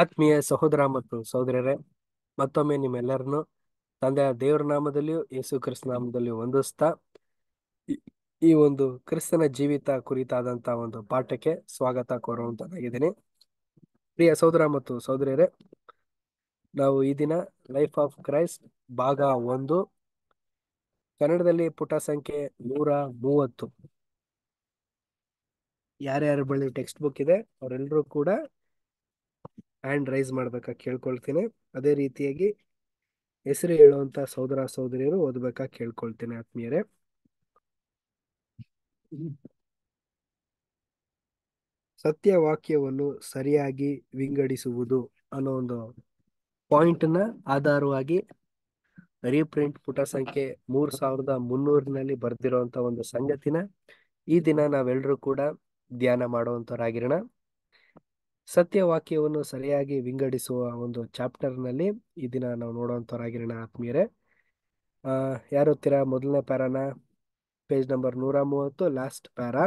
ಆತ್ಮೀಯ ಸಹೋದರ ಮತ್ತು ಸಹೋದರರೇ ಮತ್ತೊಮ್ಮೆ ನಿಮ್ಮೆಲ್ಲರನ್ನು ತಂದೆಯ ದೇವರ ನಾಮದಲ್ಲಿಯೂ ಯೇಸು ಕ್ರಿಸ್ತ ನಾಮದಲ್ಲಿಯೂ ಹೊಂದಿಸ್ತಾ ಈ ಒಂದು ಕ್ರಿಸ್ತನ ಜೀವಿತ ಕುರಿತಾದಂತಹ ಒಂದು ಪಾಠಕ್ಕೆ ಸ್ವಾಗತ ಕೋರುವಂತದ್ದಾಗಿದ್ದೀನಿ ಪ್ರಿಯ ಸಹೋದರ ಮತ್ತು ಸಹೋದರಿಯರೇ ನಾವು ಈ ದಿನ ಲೈಫ್ ಆಫ್ ಕ್ರೈಸ್ಟ್ ಭಾಗ ಒಂದು ಕನ್ನಡದಲ್ಲಿ ಪುಟ ಸಂಖ್ಯೆ ನೂರ ಮೂವತ್ತು ಯಾರ್ಯಾರ ಬಳಿ ಟೆಕ್ಸ್ಟ್ ಬುಕ್ ಇದೆ ಅವರೆಲ್ಲರೂ ಕೂಡ ಹ್ಯಾಂಡ್ ರೈಸ್ ಮಾಡ್ಬೇಕಾ ಕೇಳ್ಕೊಳ್ತೀನಿ ಅದೇ ರೀತಿಯಾಗಿ ಹೆಸರು ಹೇಳುವಂತ ಸಹೋದರ ಸಹೋದರಿಯರು ಓದ್ಬೇಕಾ ಕೇಳ್ಕೊಳ್ತೇನೆ ಆತ್ಮೀಯರೇ ವಾಕ್ಯವನ್ನು ಸರಿಯಾಗಿ ವಿಂಗಡಿಸುವುದು ಅನ್ನೋ ಒಂದು ಪಾಯಿಂಟ್ ಆಧಾರವಾಗಿ ರೀಪ್ರಿಂಟ್ ಪುಟ ಸಂಖ್ಯೆ ಮೂರು ಸಾವಿರದ ಮುನ್ನೂರಿನಲ್ಲಿ ಬರ್ದಿರೋಂತ ಒಂದು ಸಂಗತಿನ ಈ ದಿನ ನಾವೆಲ್ಲರೂ ಕೂಡ ಧ್ಯಾನ ಮಾಡುವಂತವರಾಗಿರೋಣ ಸತ್ಯವಾಕ್ಯವನ್ನು ಸರಿಯಾಗಿ ವಿಂಗಡಿಸುವ ಒಂದು ಚಾಪ್ಟರ್ನಲ್ಲಿ ಈ ದಿನ ನಾವು ನೋಡುವಂಥವರಾಗಿರೋಣ ಆತ್ಮೀಯರೇ ಯಾರು ಓದ್ತೀರಾ ಮೊದಲನೇ ಪ್ಯಾರಾನ ಪೇಜ್ ನಂಬರ್ ನೂರ ಮೂವತ್ತು ಲಾಸ್ಟ್ ಪ್ಯಾರಾ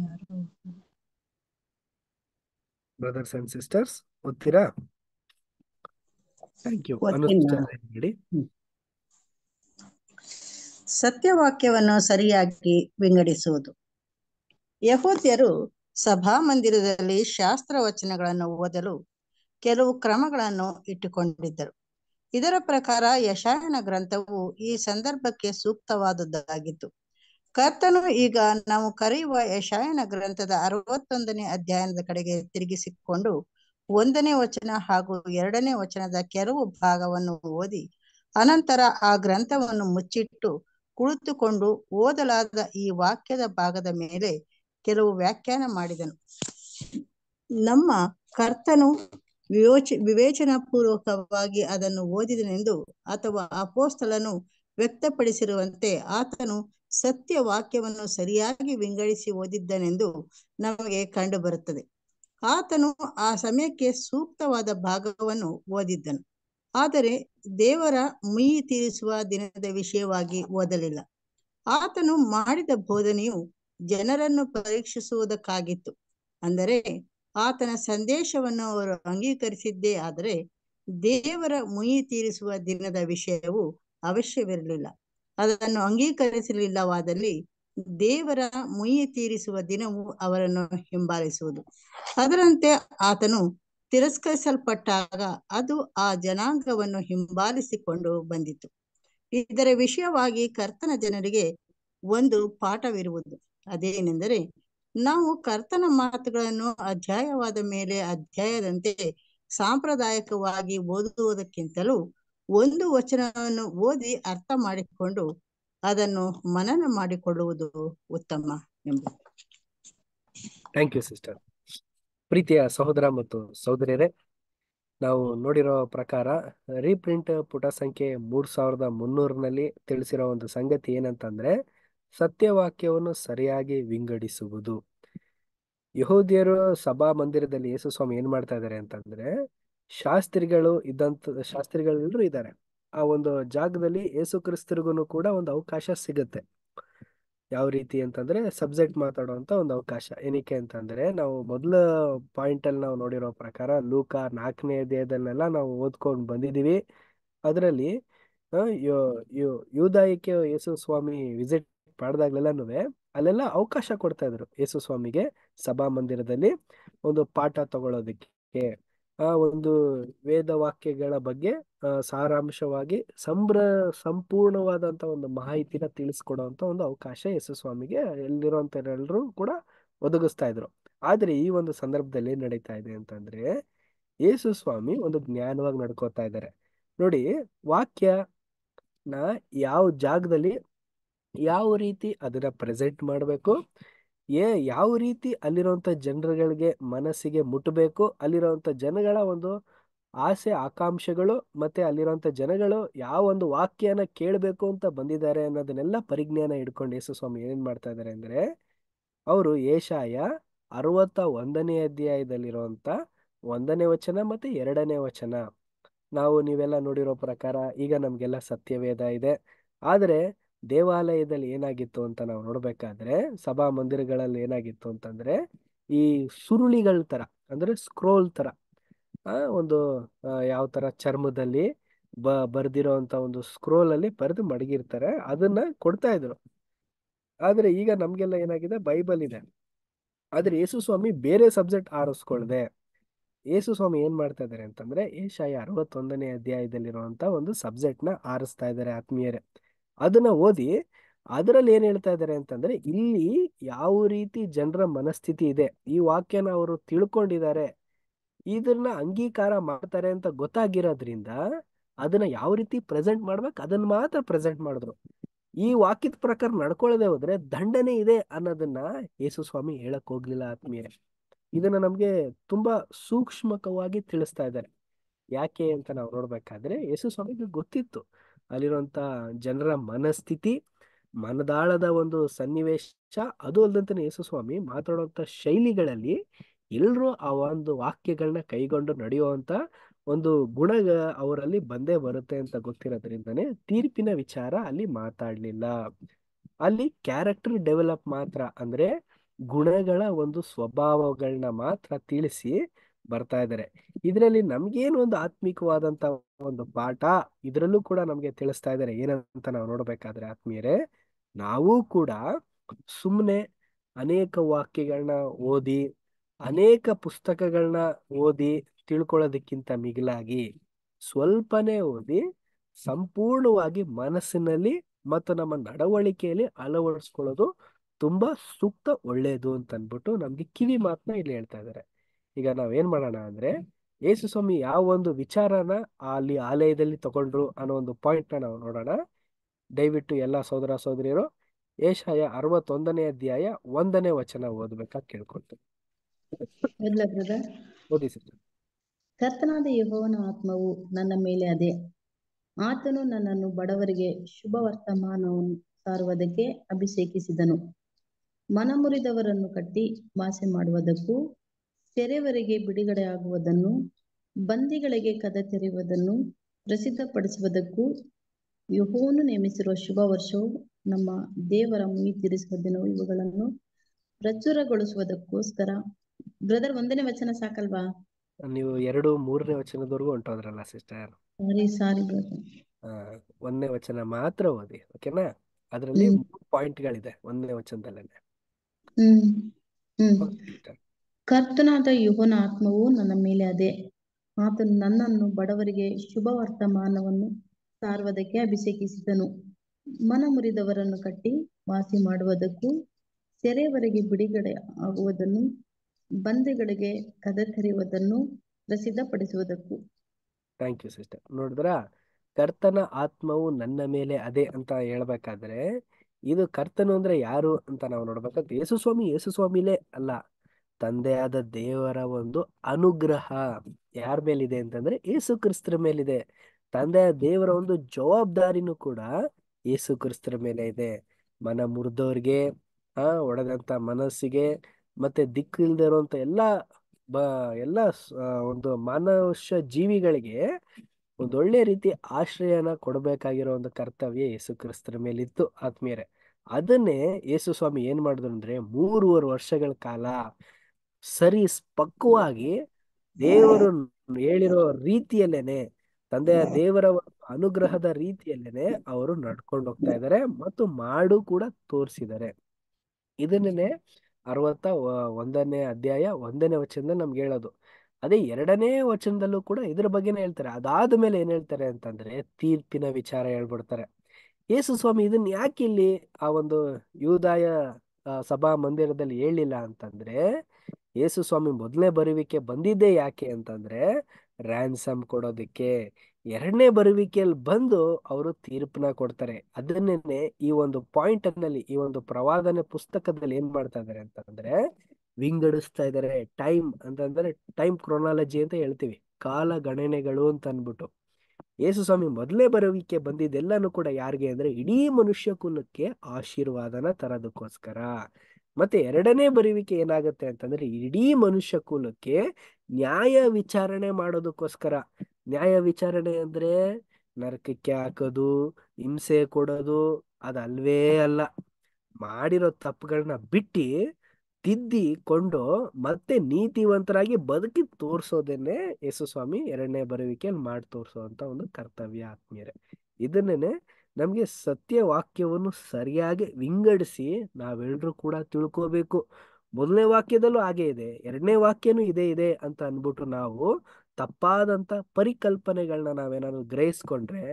ಯಾರು ಬ್ರದರ್ಸ್ ಅಂಡ್ ಸಿಸ್ಟರ್ಸ್ ಗೊತ್ತೀರಾ ಸತ್ಯವಾಕ್ಯವನ್ನು ಸರಿಯಾಗಿ ವಿಂಗಡಿಸುವುದು ಯಹೋದ್ಯರು ಸಭಾ ಮಂದಿರದಲ್ಲಿ ಶಾಸ್ತ್ರ ವಚನಗಳನ್ನು ಓದಲು ಕೆಲವು ಕ್ರಮಗಳನ್ನು ಇಟ್ಟುಕೊಂಡಿದ್ದರು ಇದರ ಪ್ರಕಾರ ಯಶಾಯನ ಗ್ರಂಥವು ಈ ಸಂದರ್ಭಕ್ಕೆ ಸೂಕ್ತವಾದದ್ದಾಗಿತ್ತು ಕರ್ತನು ಈಗ ನಾವು ಕರೆಯುವ ಯಶಾಯನ ಗ್ರಂಥದ ಅರವತ್ತೊಂದನೇ ಅಧ್ಯಯನದ ಕಡೆಗೆ ತಿರುಗಿಸಿಕೊಂಡು ಒಂದನೇ ವಚನ ಹಾಗೂ ಎರಡನೇ ವಚನದ ಕೆಲವು ಭಾಗವನ್ನು ಓದಿ ಅನಂತರ ಆ ಗ್ರಂಥವನ್ನು ಮುಚ್ಚಿಟ್ಟು ಕುಳಿತುಕೊಂಡು ಓದಲಾದ ಈ ವಾಕ್ಯದ ಭಾಗದ ಮೇಲೆ ಕೆಲವು ವ್ಯಾಖ್ಯಾನ ಮಾಡಿದನು ನಮ್ಮ ಕರ್ತನು ವಿವೇಚನಾ ಪೂರ್ವಕವಾಗಿ ಅದನ್ನು ಓದಿದನೆಂದು ಅಥವಾ ಅಪೋಸ್ತಲನು ವ್ಯಕ್ತಪಡಿಸಿರುವಂತೆ ಆತನು ಸತ್ಯ ವಾಕ್ಯವನ್ನು ಸರಿಯಾಗಿ ವಿಂಗಡಿಸಿ ಓದಿದ್ದನೆಂದು ನಮಗೆ ಕಂಡು ಬರುತ್ತದೆ ಆತನು ಆ ಸಮಯಕ್ಕೆ ಸೂಕ್ತವಾದ ಭಾಗವನ್ನು ಓದಿದ್ದನು ಆದರೆ ದೇವರ ಮುಯಿ ತೀರಿಸುವ ದಿನದ ವಿಷಯವಾಗಿ ಓದಲಿಲ್ಲ ಆತನು ಮಾಡಿದ ಬೋಧನೆಯು ಜನರನ್ನು ಪರೀಕ್ಷಿಸುವುದಕ್ಕಾಗಿತ್ತು ಅಂದರೆ ಆತನ ಸಂದೇಶವನ್ನು ಅವರು ಅಂಗೀಕರಿಸಿದ್ದೇ ಆದರೆ ದೇವರ ಮುಯಿ ತೀರಿಸುವ ದಿನದ ವಿಷಯವು ಅವಶ್ಯವಿರಲಿಲ್ಲ ಅದನ್ನು ಅಂಗೀಕರಿಸಲಿಲ್ಲವಾದಲ್ಲಿ ದೇವರ ಮುಯಿ ತೀರಿಸುವ ದಿನವು ಅವರನ್ನು ಹಿಂಬಾಲಿಸುವುದು ಅದರಂತೆ ಆತನು ತಿರಸ್ಕರಿಸಲ್ಪಟ್ಟಾಗ ಅದು ಆ ಜನಾಂಗವನ್ನು ಹಿಂಬಾಲಿಸಿಕೊಂಡು ಬಂದಿತು ಇದರ ವಿಷಯವಾಗಿ ಕರ್ತನ ಜನರಿಗೆ ಒಂದು ಪಾಠವಿರುವುದು ಅದೇನೆಂದರೆ ನಾವು ಕರ್ತನ ಮಾತುಗಳನ್ನು ಅಧ್ಯಾಯವಾದ ಮೇಲೆ ಅಧ್ಯಾಯದಂತೆ ಸಾಂಪ್ರದಾಯಿಕವಾಗಿ ಓದುವುದಕ್ಕಿಂತಲೂ ಒಂದು ವಚನವನ್ನು ಓದಿ ಅರ್ಥ ಮಾಡಿಕೊಂಡು ಅದನ್ನು ಮನನ ಮಾಡಿಕೊಳ್ಳುವುದು ಉತ್ತಮ ಎಂಬುದು ಥ್ಯಾಂಕ್ ಯು ಸಿಸ್ಟರ್ ಪ್ರೀತಿಯ ಸಹೋದರ ಮತ್ತು ಸಹೋದರಿಯರೇ ನಾವು ನೋಡಿರೋ ಪ್ರಕಾರ ರೀಪ್ರಿಂಟ್ ಪುಟ ಸಂಖ್ಯೆ ಮೂರ್ ಸಾವಿರದ ಮುನ್ನೂರಿನಲ್ಲಿ ತಿಳಿಸಿರೋ ಒಂದು ಸಂಗತಿ ಏನಂತಂದ್ರೆ ಸತ್ಯವಾಕ್ಯವನ್ನು ಸರಿಯಾಗಿ ವಿಂಗಡಿಸುವುದು ಯಹೋದಿಯರು ಸಭಾ ಮಂದಿರದಲ್ಲಿ ಯೇಸು ಸ್ವಾಮಿ ಏನ್ ಮಾಡ್ತಾ ಇದ್ದಾರೆ ಅಂತಂದ್ರೆ ಶಾಸ್ತ್ರಿಗಳು ಇದ್ದಂತ ಶಾಸ್ತ್ರಿಗಳೆಲ್ಲರೂ ಇದ್ದಾರೆ ಆ ಒಂದು ಜಾಗದಲ್ಲಿ ಯೇಸು ಕ್ರಿಸ್ತರಿಗೂ ಕೂಡ ಒಂದು ಅವಕಾಶ ಸಿಗುತ್ತೆ ಯಾವ ರೀತಿ ಅಂತಂದ್ರೆ ಸಬ್ಜೆಕ್ಟ್ ಮಾತಾಡುವಂತ ಒಂದು ಅವಕಾಶ ಏನಕ್ಕೆ ಅಂತಂದ್ರೆ ನಾವು ಮೊದಲ ಪಾಯಿಂಟ್ ಅಲ್ಲಿ ನಾವು ನೋಡಿರೋ ಪ್ರಕಾರ ಲೂಕ ನಾಲ್ಕನೇ ದೇಹದಲ್ಲೆಲ್ಲ ನಾವು ಓದ್ಕೊಂಡು ಬಂದಿದೀವಿ ಅದರಲ್ಲಿ ಯೂದಾಯಿಕೆ ಯೇಸು ಸ್ವಾಮಿ ವಿಸಿಟ್ ಮಾಡಿದಾಗ್ಲೆಲ್ಲನೂ ಅಲ್ಲೆಲ್ಲ ಅವಕಾಶ ಕೊಡ್ತಾ ಇದ್ರು ಯೇಸು ಸ್ವಾಮಿಗೆ ಸಭಾ ಮಂದಿರದಲ್ಲಿ ಒಂದು ಪಾಠ ತಗೊಳೋದಕ್ಕೆ ಆ ಒಂದು ವೇದ ವಾಕ್ಯಗಳ ಬಗ್ಗೆ ಸಾರಾಂಶವಾಗಿ ಸಂಭ್ರ ಸಂಪೂರ್ಣವಾದಂತ ಒಂದು ಮಾಹಿತಿನ ತಿಳಿಸ್ಕೊಡುವಂತ ಒಂದು ಅವಕಾಶ ಯೇಸು ಸ್ವಾಮಿಗೆ ಎಲ್ಲಿರುವಂತರೆಲ್ಲರೂ ಕೂಡ ಒದಗಿಸ್ತಾ ಇದ್ರು ಆದ್ರೆ ಈ ಒಂದು ಸಂದರ್ಭದಲ್ಲಿ ಏನ್ ನಡೀತಾ ಇದೆ ಅಂತಂದ್ರೆ ಯೇಸು ಸ್ವಾಮಿ ಒಂದು ಜ್ಞಾನವಾಗಿ ನಡ್ಕೋತಾ ಇದ್ದಾರೆ ನೋಡಿ ವಾಕ್ಯ ನ ಯಾವ ಜಾಗದಲ್ಲಿ ಯಾವ ರೀತಿ ಅದನ್ನ ಪ್ರೆಸೆಂಟ್ ಮಾಡಬೇಕು ಏ ಯಾವ ರೀತಿ ಅಲ್ಲಿರುವಂಥ ಜನರುಗಳಿಗೆ ಮನಸ್ಸಿಗೆ ಮುಟ್ಟಬೇಕು ಅಲ್ಲಿರುವಂಥ ಜನಗಳ ಒಂದು ಆಸೆ ಆಕಾಂಕ್ಷೆಗಳು ಮತ್ತೆ ಅಲ್ಲಿರುವಂಥ ಜನಗಳು ಯಾವ ಒಂದು ವಾಕ್ಯನ ಕೇಳಬೇಕು ಅಂತ ಬಂದಿದ್ದಾರೆ ಅನ್ನೋದನ್ನೆಲ್ಲ ಪರಿಜ್ಞಾನ ಇಟ್ಕೊಂಡು ಯೇಸು ಸ್ವಾಮಿ ಏನೇನು ಮಾಡ್ತಾ ಇದ್ದಾರೆ ಅಂದರೆ ಅವರು ಏಷಾಯ ಅರುವತ್ತ ಒಂದನೇ ಅಧ್ಯಾಯದಲ್ಲಿರುವಂಥ ಒಂದನೇ ವಚನ ಮತ್ತು ಎರಡನೇ ವಚನ ನಾವು ನೀವೆಲ್ಲ ನೋಡಿರೋ ಪ್ರಕಾರ ಈಗ ನಮಗೆಲ್ಲ ಸತ್ಯವೇದ ಇದೆ ಆದರೆ ದೇವಾಲಯದಲ್ಲಿ ಏನಾಗಿತ್ತು ಅಂತ ನಾವು ನೋಡ್ಬೇಕಾದ್ರೆ ಸಭಾ ಮಂದಿರಗಳಲ್ಲಿ ಏನಾಗಿತ್ತು ಅಂತಂದ್ರೆ ಈ ಸುರುಳಿಗಳ ತರ ಅಂದ್ರೆ ಸ್ಕ್ರೋಲ್ ತರ ಒಂದು ಯಾವ ತರ ಚರ್ಮದಲ್ಲಿ ಬ ಬರ್ದಿರೋ ಅಂತ ಒಂದು ಸ್ಕ್ರೋಲ್ ಅಲ್ಲಿ ಬರೆದು ಮಡಗಿರ್ತಾರೆ ಅದನ್ನ ಕೊಡ್ತಾ ಇದ್ರು ಆದ್ರೆ ಈಗ ನಮ್ಗೆಲ್ಲ ಏನಾಗಿದೆ ಬೈಬಲ್ ಇದೆ ಆದ್ರೆ ಯೇಸು ಸ್ವಾಮಿ ಬೇರೆ ಸಬ್ಜೆಕ್ಟ್ ಆರಿಸ್ಕೊಳ್ದೆ ಯೇಸು ಸ್ವಾಮಿ ಏನ್ ಮಾಡ್ತಾ ಇದ್ದಾರೆ ಅಂತಂದ್ರೆ ಏಷಾಯ ಅರವತ್ತೊಂದನೇ ಅಧ್ಯಾಯದಲ್ಲಿರುವಂತ ಒಂದು ಸಬ್ಜೆಕ್ಟ್ ನ ಆರಿಸ್ತಾ ಇದ್ದಾರೆ ಆತ್ಮೀಯರೇ ಅದನ್ನ ಓದಿ ಅದರಲ್ಲಿ ಏನ್ ಹೇಳ್ತಾ ಇದ್ದಾರೆ ಅಂತಂದ್ರೆ ಇಲ್ಲಿ ಯಾವ ರೀತಿ ಜನರ ಮನಸ್ಥಿತಿ ಇದೆ ಈ ವಾಕ್ಯನ ಅವರು ತಿಳ್ಕೊಂಡಿದ್ದಾರೆ ಇದನ್ನ ಅಂಗೀಕಾರ ಮಾಡ್ತಾರೆ ಅಂತ ಗೊತ್ತಾಗಿರೋದ್ರಿಂದ ಅದನ್ನ ಯಾವ ರೀತಿ ಪ್ರೆಸೆಂಟ್ ಮಾಡ್ಬೇಕು ಅದನ್ನ ಮಾತ್ರ ಪ್ರೆಸೆಂಟ್ ಮಾಡಿದ್ರು ಈ ವಾಕ್ಯದ ಪ್ರಕಾರ ನಡ್ಕೊಳ್ಳದೆ ಹೋದ್ರೆ ದಂಡನೆ ಇದೆ ಅನ್ನೋದನ್ನ ಯೇಸು ಸ್ವಾಮಿ ಹೇಳಕ್ ಹೋಗ್ಲಿಲ್ಲ ಆತ್ಮೀಯರೇ ಇದನ್ನ ನಮ್ಗೆ ತುಂಬಾ ಸೂಕ್ಷ್ಮಕವಾಗಿ ತಿಳಿಸ್ತಾ ಇದ್ದಾರೆ ಯಾಕೆ ಅಂತ ನಾವು ನೋಡ್ಬೇಕಾದ್ರೆ ಯೇಸು ಸ್ವಾಮಿಗೆ ಗೊತ್ತಿತ್ತು ಅಲ್ಲಿರುವಂತ ಜನರ ಮನಸ್ಥಿತಿ ಮನದಾಳದ ಒಂದು ಸನ್ನಿವೇಶ ಅದು ಅಲ್ಲದಂತ ಯೇಸು ಸ್ವಾಮಿ ಮಾತಾಡುವಂತ ಶೈಲಿಗಳಲ್ಲಿ ಎಲ್ಲರೂ ಆ ಒಂದು ವಾಕ್ಯಗಳನ್ನ ಕೈಗೊಂಡು ನಡೆಯುವಂತ ಒಂದು ಗುಣ ಅವರಲ್ಲಿ ಬಂದೇ ಬರುತ್ತೆ ಅಂತ ಗೊತ್ತಿರೋದ್ರಿಂದಾನೆ ತೀರ್ಪಿನ ವಿಚಾರ ಅಲ್ಲಿ ಮಾತಾಡ್ಲಿಲ್ಲ ಅಲ್ಲಿ ಕ್ಯಾರೆಕ್ಟರ್ ಡೆವಲಪ್ ಮಾತ್ರ ಅಂದ್ರೆ ಗುಣಗಳ ಒಂದು ಸ್ವಭಾವಗಳನ್ನ ಮಾತ್ರ ತಿಳಿಸಿ ಬರ್ತಾ ಇದ್ದಾರೆ ಇದರಲ್ಲಿ ನಮ್ಗೇನು ಒಂದು ಆತ್ಮಿಕವಾದಂತ ಒಂದು ಪಾಠ ಇದರಲ್ಲೂ ಕೂಡ ನಮ್ಗೆ ತಿಳಿಸ್ತಾ ಇದ್ದಾರೆ ಏನಂತ ನಾವು ನೋಡ್ಬೇಕಾದ್ರೆ ಆತ್ಮೀಯರೇ ನಾವು ಕೂಡ ಸುಮ್ಮನೆ ಅನೇಕ ವಾಕ್ಯಗಳನ್ನ ಓದಿ ಅನೇಕ ಪುಸ್ತಕಗಳನ್ನ ಓದಿ ತಿಳ್ಕೊಳ್ಳೋದಕ್ಕಿಂತ ಮಿಗಿಲಾಗಿ ಸ್ವಲ್ಪನೇ ಓದಿ ಸಂಪೂರ್ಣವಾಗಿ ಮನಸ್ಸಿನಲ್ಲಿ ಮತ್ತು ನಮ್ಮ ನಡವಳಿಕೆಯಲ್ಲಿ ಅಳವಡಿಸ್ಕೊಳ್ಳೋದು ತುಂಬಾ ಸೂಕ್ತ ಒಳ್ಳೆಯದು ಅಂತ ಅಂದ್ಬಿಟ್ಟು ನಮ್ಗೆ ಕಿವಿ ಮಾತನ್ನ ಇಲ್ಲಿ ಹೇಳ್ತಾ ಇದ್ದಾರೆ ಈಗ ನಾವ್ ಏನ್ ಮಾಡೋಣ ಅಂದ್ರೆ ಯೇಸು ಸ್ವಾಮಿ ಯಾವ ಒಂದು ವಿಚಾರನ ಅಲ್ಲಿ ಆಲಯದಲ್ಲಿ ತಗೊಂಡ್ರು ಅನ್ನೋ ಒಂದು ಪಾಯಿಂಟ್ ನಾವು ನೋಡೋಣ ದಯವಿಟ್ಟು ಎಲ್ಲಾ ಸೋದರ ಸೋದರಿಯರು ಏಷಾಯ ಅರವತ್ತೊಂದನೇ ಅಧ್ಯಾಯ ಒಂದನೇ ವಚನ ಓದ್ಬೇಕಾ ಕೇಳ್ಕೊಳ್ತೇನೆ ಕರ್ತನಾದ ಯಹೋವನ ಆತ್ಮವು ನನ್ನ ಮೇಲೆ ಅದೇ ಆತನು ನನ್ನನ್ನು ಬಡವರಿಗೆ ಶುಭ ವರ್ತಮಾನವನ್ನು ಸಾರುವುದಕ್ಕೆ ಅಭಿಷೇಕಿಸಿದನು ಮನಮುರಿದವರನ್ನು ಕಟ್ಟಿ ವಾಸೆ ಮಾಡುವುದಕ್ಕೂ ಸೆರೆವರೆಗೆ ಬಿಡುಗಡೆ ಆಗುವುದನ್ನು ಬಂದಿಗಳಿಗೆ ಕದ ತೆರೆಯುವುದನ್ನು ಪ್ರಸಿದ್ಧಪಡಿಸುವುದಕ್ಕೂ ಯಹೋನು ನೇಮಿಸಿರುವ ಶುಭ ವರ್ಷವು ನಮ್ಮ ದೇವರ ಮುಯಿ ತೀರಿಸುವ ದಿನವು ಇವುಗಳನ್ನು ಪ್ರಚುರಗೊಳಿಸುವುದಕ್ಕೋಸ್ಕರ ಬ್ರದರ್ ಒಂದನೇ ವಚನ ಸಾಕಲ್ವಾ ನೀವು ಎರಡು ಮೂರನೇ ವಚನದವರೆಗೂ ಅದ್ರಲ್ಲ ಸಿಸ್ಟರ್ ಸಾರಿ ಸಾರಿ ಒಂದನೇ ವಚನ ಮಾತ್ರ ಓದಿ ಓಕೆನಾ ಅದರಲ್ಲಿ ಪಾಯಿಂಟ್ಗಳಿದೆ ಒಂದನೇ ವಚನದಲ್ಲೇ ಕರ್ತನಾದ ಯುವನ ಆತ್ಮವು ನನ್ನ ಮೇಲೆ ಅದೇ ಆತನು ನನ್ನನ್ನು ಬಡವರಿಗೆ ಶುಭ ವರ್ತಮಾನವನ್ನು ಸಾರ್ವದಕ್ಕೆ ಅಭಿಷೇಕಿಸಿದನು ಮನ ಮುರಿದವರನ್ನು ಕಟ್ಟಿ ವಾಸಿ ಮಾಡುವುದಕ್ಕೂ ಸೆರೆಯವರೆಗೆ ಬಿಡುಗಡೆ ಆಗುವುದನ್ನು ಬಂದೆಗಳಿಗೆ ಕದ ತೆರೆಯುವುದನ್ನು ಪ್ರಸಿದ್ಧಪಡಿಸುವುದಕ್ಕೂ ಥ್ಯಾಂಕ್ ಯು ಸಿಸ್ಟರ್ ನೋಡಿದ್ರ ಕರ್ತನ ಆತ್ಮವು ನನ್ನ ಮೇಲೆ ಅದೇ ಅಂತ ಹೇಳ್ಬೇಕಾದ್ರೆ ಇದು ಕರ್ತನು ಅಂದ್ರೆ ಯಾರು ಅಂತ ನಾವು ನೋಡ್ಬೇಕಾದ್ರೆ ಯೇಸು ಸ್ವಾಮಿ ಯೇಸು ಸ್ವಾಮಿಲೇ ಅಲ್ಲ ತಂದೆಯಾದ ದೇವರ ಒಂದು ಅನುಗ್ರಹ ಯಾರ ಮೇಲಿದೆ ಅಂತಂದ್ರೆ ಯೇಸು ಕ್ರಿಸ್ತರ ಮೇಲಿದೆ ತಂದೆಯ ದೇವರ ಒಂದು ಜವಾಬ್ದಾರಿನೂ ಕೂಡ ಯೇಸು ಕ್ರಿಸ್ತರ ಮೇಲೆ ಇದೆ ಮನ ಮುರಿದವ್ರಿಗೆ ಆ ಒಡೆದಂತ ಮನಸ್ಸಿಗೆ ಮತ್ತೆ ದಿಕ್ಕಿಲ್ದೇ ಇರುವಂತ ಎಲ್ಲಾ ಬ ಎಲ್ಲ ಒಂದು ಮನುಷ್ಯ ಜೀವಿಗಳಿಗೆ ಒಂದು ಒಳ್ಳೆ ರೀತಿ ಆಶ್ರಯನ ಕೊಡಬೇಕಾಗಿರೋ ಒಂದು ಕರ್ತವ್ಯ ಯೇಸು ಕ್ರಿಸ್ತರ ಮೇಲಿತ್ತು ಆತ್ಮೀಯರೇ ಅದನ್ನೇ ಯೇಸು ಸ್ವಾಮಿ ಏನ್ ಮಾಡಿದ್ರು ಅಂದ್ರೆ ಮೂರುವರೆ ವರ್ಷಗಳ ಕಾಲ ಸರಿ ಪಕ್ವವಾಗಿ ದೇವರು ಹೇಳಿರೋ ರೀತಿಯಲ್ಲೇನೆ ತಂದೆಯ ದೇವರ ಅನುಗ್ರಹದ ರೀತಿಯಲ್ಲೇನೆ ಅವರು ನಡ್ಕೊಂಡು ಹೋಗ್ತಾ ಇದ್ದಾರೆ ಮತ್ತು ಮಾಡು ಕೂಡ ತೋರಿಸಿದ್ದಾರೆ ಇದನ್ನೇ ಅರವತ್ತ ಒಂದನೇ ಅಧ್ಯಾಯ ಒಂದನೇ ವಚನದ ನಮ್ಗೆ ಹೇಳೋದು ಅದೇ ಎರಡನೇ ವಚನದಲ್ಲೂ ಕೂಡ ಇದ್ರ ಬಗ್ಗೆನೇ ಹೇಳ್ತಾರೆ ಅದಾದ ಮೇಲೆ ಏನ್ ಹೇಳ್ತಾರೆ ಅಂತಂದ್ರೆ ತೀರ್ಪಿನ ವಿಚಾರ ಹೇಳ್ಬಿಡ್ತಾರೆ ಯೇಸು ಸ್ವಾಮಿ ಇದನ್ನ ಯಾಕೆ ಇಲ್ಲಿ ಆ ಒಂದು ಯೂದಾಯ ಸಭಾ ಮಂದಿರದಲ್ಲಿ ಹೇಳಿಲ್ಲ ಅಂತಂದ್ರೆ ಯೇಸು ಸ್ವಾಮಿ ಮೊದಲನೇ ಬರುವಿಕೆ ಬಂದಿದ್ದೆ ಯಾಕೆ ಅಂತಂದ್ರೆ ರ್ಯಾನ್ಸಮ್ ಕೊಡೋದಕ್ಕೆ ಎರಡನೇ ಬರುವಿಕೆಯಲ್ಲಿ ಬಂದು ಅವರು ತೀರ್ಪನ್ನ ಕೊಡ್ತಾರೆ ಅದನ್ನೇ ಈ ಒಂದು ಪಾಯಿಂಟ್ ಅನ್ನಲ್ಲಿ ಈ ಒಂದು ಪ್ರವಾದನೆ ಪುಸ್ತಕದಲ್ಲಿ ಏನ್ ಮಾಡ್ತಾ ಇದಾರೆ ಅಂತಂದ್ರೆ ವಿಂಗಡಿಸ್ತಾ ಇದಾರೆ ಟೈಮ್ ಅಂತಂದ್ರೆ ಟೈಮ್ ಕ್ರೊನಾಲಜಿ ಅಂತ ಹೇಳ್ತೀವಿ ಕಾಲ ಗಣನೆಗಳು ಅಂತ ಅನ್ಬಿಟ್ಟು ಯೇಸು ಸ್ವಾಮಿ ಮೊದಲೇ ಬರುವಿಕೆ ಬಂದಿದ್ದೆಲ್ಲಾನು ಕೂಡ ಯಾರಿಗೆ ಅಂದ್ರೆ ಇಡೀ ಮನುಷ್ಯ ಕುಲಕ್ಕೆ ಆಶೀರ್ವಾದನ ತರೋದಕ್ಕೋಸ್ಕರ ಮತ್ತೆ ಎರಡನೇ ಬರುವಿಕೆ ಏನಾಗುತ್ತೆ ಅಂತಂದ್ರೆ ಇಡೀ ಮನುಷ್ಯ ಕುಲಕ್ಕೆ ನ್ಯಾಯ ವಿಚಾರಣೆ ಮಾಡೋದಕ್ಕೋಸ್ಕರ ನ್ಯಾಯ ವಿಚಾರಣೆ ಅಂದ್ರೆ ನರಕಕ್ಕೆ ಹಾಕೋದು ಹಿಂಸೆ ಕೊಡೋದು ಅದಲ್ವೇ ಅಲ್ಲ ಮಾಡಿರೋ ತಪ್ಪುಗಳನ್ನ ಬಿಟ್ಟಿ ಕೊಂಡು ಮತ್ತೆ ನೀತಿವಂತರಾಗಿ ಬದುಕಿ ತೋರಿಸೋದನ್ನೇ ಯೇಸು ಸ್ವಾಮಿ ಎರಡನೇ ಬರುವಿಕೆಯಲ್ಲಿ ಮಾಡಿ ತೋರಿಸೋ ಅಂತ ಒಂದು ಕರ್ತವ್ಯ ಆತ್ಮೀಯರೇ ಇದನ್ನೇ ನಮಗೆ ಸತ್ಯ ವಾಕ್ಯವನ್ನು ಸರಿಯಾಗಿ ವಿಂಗಡಿಸಿ ನಾವೆಲ್ಲರೂ ಕೂಡ ತಿಳ್ಕೋಬೇಕು ಮೊದಲನೇ ವಾಕ್ಯದಲ್ಲೂ ಹಾಗೆ ಇದೆ ಎರಡನೇ ವಾಕ್ಯನೂ ಇದೆ ಇದೆ ಅಂತ ಅಂದ್ಬಿಟ್ಟು ನಾವು ತಪ್ಪಾದಂತ ಪರಿಕಲ್ಪನೆಗಳನ್ನ ನಾವೇನಾದ್ರು ಗ್ರಹಿಸ್ಕೊಂಡ್ರೆ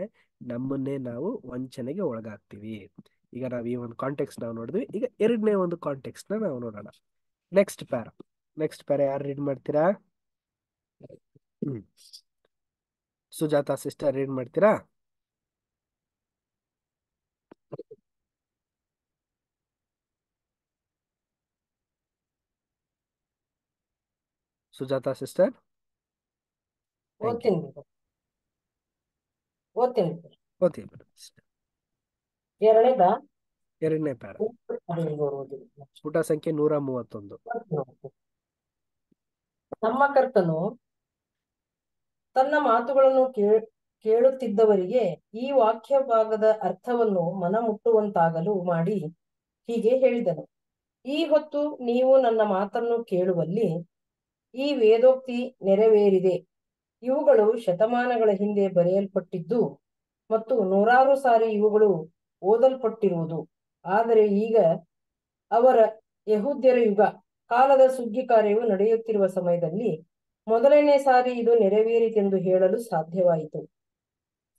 ನಮ್ಮನ್ನೇ ನಾವು ವಂಚನೆಗೆ ಒಳಗಾಗ್ತೀವಿ ಈಗ ನಾವು ಈ ಒಂದು ಕಾಂಟೆಕ್ಸ್ಟ್ ನಾವು ನೋಡಿದ್ವಿ ಈಗ ಎರಡನೇ ಒಂದು ಕಾಂಟೆಕ್ಸ್ಟ್ ನಾವು ನೋಡೋಣ ನೆಕ್ಸ್ಟ್ ಪ್ಯಾರ ನೆಕ್ಸ್ಟ್ ಪ್ಯಾರ ಯಾರು ರೀಡ್ ಮಾಡ್ತೀರಾ ಸುಜಾತಾ ಸಿಸ್ಟರ್ ರೀಡ್ ಮಾಡ್ತೀರಾ ಸುಜಾತ ಸಿಸ್ಟರ್ ಓಕೆ ಎರಡನೇ ಪ್ಯಾರ ಪುಟ ಸಂಖ್ಯೆ ನೂರ ಮೂವತ್ತೊಂದು ನಮ್ಮ ಕರ್ತನು ತನ್ನ ಮಾತುಗಳನ್ನು ಕೇಳುತ್ತಿದ್ದವರಿಗೆ ಈ ವಾಕ್ಯ ಭಾಗದ ಅರ್ಥವನ್ನು ಮನ ಮುಟ್ಟುವಂತಾಗಲು ಮಾಡಿ ಹೀಗೆ ಹೇಳಿದನು ಈ ಹೊತ್ತು ನೀವು ನನ್ನ ಮಾತನ್ನು ಕೇಳುವಲ್ಲಿ ಈ ವೇದೋಕ್ತಿ ನೆರವೇರಿದೆ ಇವುಗಳು ಶತಮಾನಗಳ ಹಿಂದೆ ಬರೆಯಲ್ಪಟ್ಟಿದ್ದು ಮತ್ತು ನೂರಾರು ಸಾರಿ ಇವುಗಳು ಓದಲ್ಪಟ್ಟಿರುವುದು ಆದರೆ ಈಗ ಅವರ ಯಹೂದ್ಯರ ಯುಗ ಕಾಲದ ಸುಗ್ಗಿ ಕಾರ್ಯವು ನಡೆಯುತ್ತಿರುವ ಸಮಯದಲ್ಲಿ ಮೊದಲನೇ ಸಾರಿ ಇದು ನೆರವೇರಿತೆಂದು ಹೇಳಲು ಸಾಧ್ಯವಾಯಿತು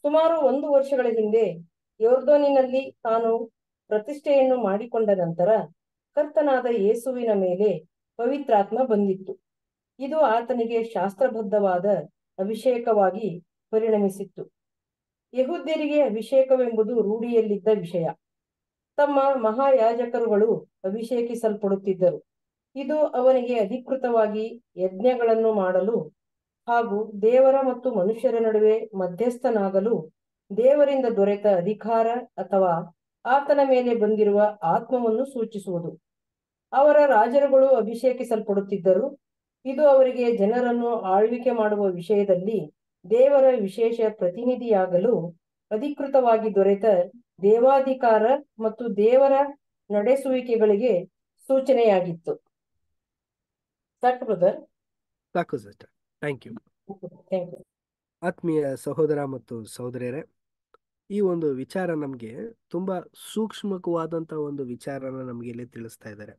ಸುಮಾರು ಒಂದು ವರ್ಷಗಳ ಹಿಂದೆ ಯೋರ್ಧೋನಿನಲ್ಲಿ ತಾನು ಪ್ರತಿಷ್ಠೆಯನ್ನು ಮಾಡಿಕೊಂಡ ನಂತರ ಕರ್ತನಾದ ಯೇಸುವಿನ ಮೇಲೆ ಪವಿತ್ರಾತ್ಮ ಬಂದಿತ್ತು ಇದು ಆತನಿಗೆ ಶಾಸ್ತ್ರಬದ್ಧವಾದ ಅಭಿಷೇಕವಾಗಿ ಪರಿಣಮಿಸಿತ್ತು ಯಹುದ್ಯರಿಗೆ ಅಭಿಷೇಕವೆಂಬುದು ರೂಢಿಯಲ್ಲಿದ್ದ ವಿಷಯ ತಮ್ಮ ಮಹಾಯಾಜಕರುಗಳು ಅಭಿಷೇಕಿಸಲ್ಪಡುತ್ತಿದ್ದರು ಇದು ಅವನಿಗೆ ಅಧಿಕೃತವಾಗಿ ಯಜ್ಞಗಳನ್ನು ಮಾಡಲು ಹಾಗೂ ದೇವರ ಮತ್ತು ಮನುಷ್ಯರ ನಡುವೆ ಮಧ್ಯಸ್ಥನಾಗಲು ದೇವರಿಂದ ದೊರೆತ ಅಧಿಕಾರ ಅಥವಾ ಆತನ ಮೇಲೆ ಬಂದಿರುವ ಆತ್ಮವನ್ನು ಸೂಚಿಸುವುದು ಅವರ ರಾಜರುಗಳು ಅಭಿಷೇಕಿಸಲ್ಪಡುತ್ತಿದ್ದರು ಇದು ಅವರಿಗೆ ಜನರನ್ನು ಆಳ್ವಿಕೆ ಮಾಡುವ ವಿಷಯದಲ್ಲಿ ದೇವರ ವಿಶೇಷ ಪ್ರತಿನಿಧಿಯಾಗಲು ಅಧಿಕೃತವಾಗಿ ದೊರೆತ ದೇವಾಧಿಕಾರ ಮತ್ತು ದೇವರ ನಡೆಸುವಿಕೆಗಳಿಗೆ ಸೂಚನೆಯಾಗಿತ್ತು ಸಾಕು ಥ್ಯಾಂಕ್ ಯು ಆತ್ಮೀಯ ಸಹೋದರ ಮತ್ತು ಸಹೋದರಿಯರೇ ಈ ಒಂದು ವಿಚಾರ ನಮಗೆ ತುಂಬಾ ಸೂಕ್ಷ್ಮವಾದಂತಹ ಒಂದು ವಿಚಾರನ ನಮಗೆ ಇಲ್ಲಿ ತಿಳಿಸ್ತಾ ಇದ್ದಾರೆ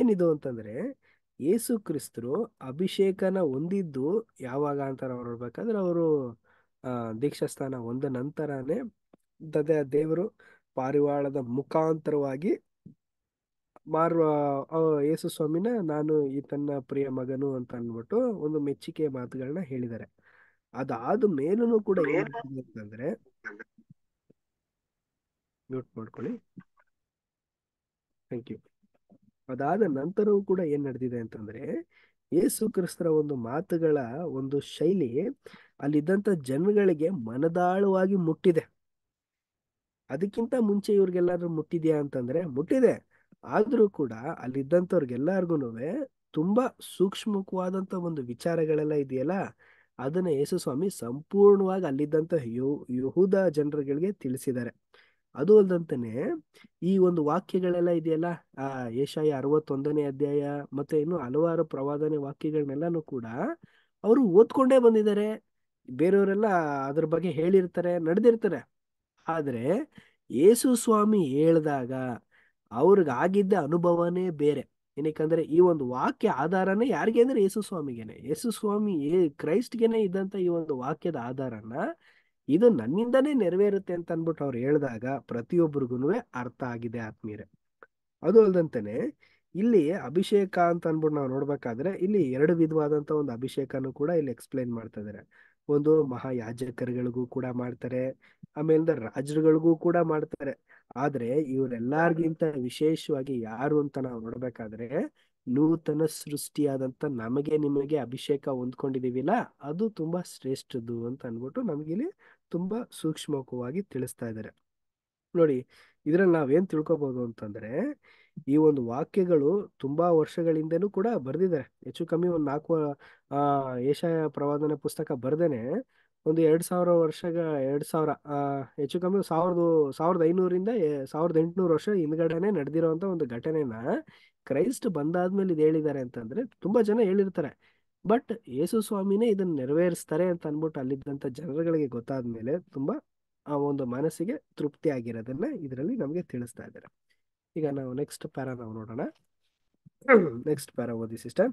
ಏನಿದು ಅಂತಂದ್ರೆ ಯೇಸು ಕ್ರಿಸ್ತರು ಅಭಿಷೇಕನ ಹೊಂದಿದ್ದು ಯಾವಾಗ ಅಂತ ನಾವು ನೋಡ್ಬೇಕಂದ್ರೆ ಅವರು ಆ ದೀಕ್ಷಾಸ್ಥಾನ ಹೊಂದ ನಂತರನೇ ತದೆ ದೇವರು ಪಾರಿವಾಳದ ಮುಖಾಂತರವಾಗಿ ಮಾರ್ ಯೇಸು ಸ್ವಾಮಿನ ನಾನು ಈ ತನ್ನ ಪ್ರಿಯ ಮಗನು ಅಂತ ಅಂದ್ಬಿಟ್ಟು ಒಂದು ಮೆಚ್ಚುಗೆ ಮಾತುಗಳನ್ನ ಹೇಳಿದ್ದಾರೆ ಅದಾದ ಮೇಲೂ ಕೂಡ ಅಂತಂದ್ರೆ ಮ್ಯೂಟ್ ಮಾಡ್ಕೊಳ್ಳಿ ಥ್ಯಾಂಕ್ ಯು ಅದಾದ ನಂತರವೂ ಕೂಡ ಏನ್ ನಡೆದಿದೆ ಅಂತಂದ್ರೆ ಯೇಸು ಕ್ರಿಸ್ತರ ಒಂದು ಮಾತುಗಳ ಒಂದು ಶೈಲಿ ಅಲ್ಲಿದ್ದಂತ ಜನಗಳಿಗೆ ಮನದಾಳವಾಗಿ ಮುಟ್ಟಿದೆ ಅದಕ್ಕಿಂತ ಮುಂಚೆ ಇವ್ರಿಗೆಲ್ಲಾದ್ರೂ ಮುಟ್ಟಿದ್ಯಾ ಅಂತಂದ್ರೆ ಮುಟ್ಟಿದೆ ಆದ್ರೂ ಕೂಡ ಅಲ್ಲಿದ್ದಂಥವ್ರಿಗೆಲ್ಲರಿಗೂ ತುಂಬಾ ಸೂಕ್ಷ್ಮಕವಾದಂತ ಒಂದು ವಿಚಾರಗಳೆಲ್ಲ ಇದೆಯಲ್ಲ ಅದನ್ನ ಯೇಸು ಸ್ವಾಮಿ ಸಂಪೂರ್ಣವಾಗಿ ಅಲ್ಲಿದ್ದಂತ ಯು ಯಹೂದ ಜನರುಗಳಿಗೆ ತಿಳಿಸಿದ್ದಾರೆ ಅದು ಅಲ್ಲದಂತಾನೆ ಈ ಒಂದು ವಾಕ್ಯಗಳೆಲ್ಲ ಇದೆಯಲ್ಲ ಆ ಏಷಾಯ ಅರವತ್ತೊಂದನೇ ಅಧ್ಯಾಯ ಮತ್ತೆ ಇನ್ನು ಹಲವಾರು ಪ್ರವಾದನೆ ವಾಕ್ಯಗಳನ್ನೆಲ್ಲಾನು ಕೂಡ ಅವರು ಓದ್ಕೊಂಡೇ ಬಂದಿದ್ದಾರೆ ಬೇರೆಯವರೆಲ್ಲ ಅದ್ರ ಬಗ್ಗೆ ಹೇಳಿರ್ತಾರೆ ನಡೆದಿರ್ತಾರೆ ಆದ್ರೆ ಯೇಸು ಸ್ವಾಮಿ ಹೇಳ್ದಾಗ ಅವ್ರಿಗಾಗಿದ್ದ ಅನುಭವನೇ ಬೇರೆ ಏನಕ್ಕಂದ್ರೆ ಈ ಒಂದು ವಾಕ್ಯ ಆಧಾರನೇ ಯಾರಿಗೆ ಅಂದ್ರೆ ಯೇಸು ಸ್ವಾಮಿಗೇನೆ ಯೇಸು ಸ್ವಾಮಿ ಕ್ರೈಸ್ಟ್ಗೆನೆ ಇದ್ದಂತ ಈ ಒಂದು ವಾಕ್ಯದ ಆಧಾರನ ಇದು ನನ್ನಿಂದನೇ ನೆರವೇರುತ್ತೆ ಅಂತ ಅನ್ಬಿಟ್ಟು ಅವ್ರು ಹೇಳಿದಾಗ ಪ್ರತಿಯೊಬ್ಬರಿಗೂ ಅರ್ಥ ಆಗಿದೆ ಆತ್ಮೀಯರೆ ಅದು ಅಲ್ದಂತೆ ಇಲ್ಲಿ ಅಭಿಷೇಕ ಅಂತ ಅನ್ಬಿಟ್ಟು ನಾವು ನೋಡ್ಬೇಕಾದ್ರೆ ಇಲ್ಲಿ ಎರಡು ವಿಧವಾದಂತ ಒಂದು ಅಭಿಷೇಕನೂ ಕೂಡ ಇಲ್ಲಿ ಎಕ್ಸ್ಪ್ಲೈನ್ ಮಾಡ್ತಾ ಇದಾರೆ ಒಂದು ಮಹಾಯಾಜಕರುಗಳಿಗೂ ಕೂಡ ಮಾಡ್ತಾರೆ ಆಮೇಲಿಂದ ರಾಜರುಗಳಿಗೂ ಕೂಡ ಮಾಡ್ತಾರೆ ಆದ್ರೆ ಇವರೆಲ್ಲಾರ್ಗಿಂತ ವಿಶೇಷವಾಗಿ ಯಾರು ಅಂತ ನಾವು ನೋಡ್ಬೇಕಾದ್ರೆ ನೂತನ ಸೃಷ್ಟಿಯಾದಂಥ ನಮಗೆ ನಿಮಗೆ ಅಭಿಷೇಕ ಹೊಂದ್ಕೊಂಡಿದ್ದೀವಿಲ್ಲ ಅದು ತುಂಬಾ ಶ್ರೇಷ್ಠದ್ದು ಅಂತ ಅಂದ್ಬಿಟ್ಟು ನಮಗಿಲ್ಲಿ ತುಂಬಾ ಸೂಕ್ಷ್ಮಕವಾಗಿ ತಿಳಿಸ್ತಾ ಇದ್ದಾರೆ ನೋಡಿ ಇದ್ರಲ್ಲಿ ನಾವೇನ್ ತಿಳ್ಕೊಬಹುದು ಅಂತಂದ್ರೆ ಈ ಒಂದು ವಾಕ್ಯಗಳು ತುಂಬಾ ವರ್ಷಗಳಿಂದನೂ ಕೂಡ ಬರ್ದಿದ್ದಾರೆ ಹೆಚ್ಚು ಕಮ್ಮಿ ಒಂದು ನಾಲ್ಕು ಆ ಏಷ ಪ್ರವಾದನ ಪುಸ್ತಕ ಬರ್ದೇನೆ ಒಂದು ಎರಡ್ ಸಾವಿರ ವರ್ಷಗ ಎರಡ್ ಸಾವಿರ ಹೆಚ್ಚು ಕಮ್ಮಿ ಸಾವಿರದ ಸಾವಿರದ ಐನೂರಿಂದ ಸಾವಿರದ ಎಂಟುನೂರು ವರ್ಷ ಹಿಂದ್ಗಡೆನೆ ನಡೆದಿರುವಂತ ಒಂದು ಘಟನೆನ ಕ್ರೈಸ್ಟ್ ಬಂದಾದ್ಮೇಲೆ ಇದು ಹೇಳಿದ್ದಾರೆ ಅಂತಂದ್ರೆ ತುಂಬಾ ಜನ ಹೇಳಿರ್ತಾರೆ ಬಟ್ ಯೇಸು ಸ್ವಾಮಿನೇ ಇದನ್ನ ನೆರವೇರಿಸ್ತಾರೆ ಅಂತ ಅನ್ಬಿಟ್ಟು ಅಲ್ಲಿದ್ದಂತ ಜನರುಗಳಿಗೆ ಗೊತ್ತಾದ್ಮೇಲೆ ತುಂಬಾ ಆ ಒಂದು ಮನಸ್ಸಿಗೆ ತೃಪ್ತಿ ಆಗಿರೋದನ್ನ ಇದರಲ್ಲಿ ನಮಗೆ ತಿಳಿಸ್ತಾ ಇದ್ದಾರೆ ಈಗ ನಾವು ನೆಕ್ಸ್ಟ್ ಪ್ಯಾರ ನಾವು ನೋಡೋಣ ನೆಕ್ಸ್ಟ್ ಪ್ಯಾರ ಓದಿ ಸಿಸ್ಟರ್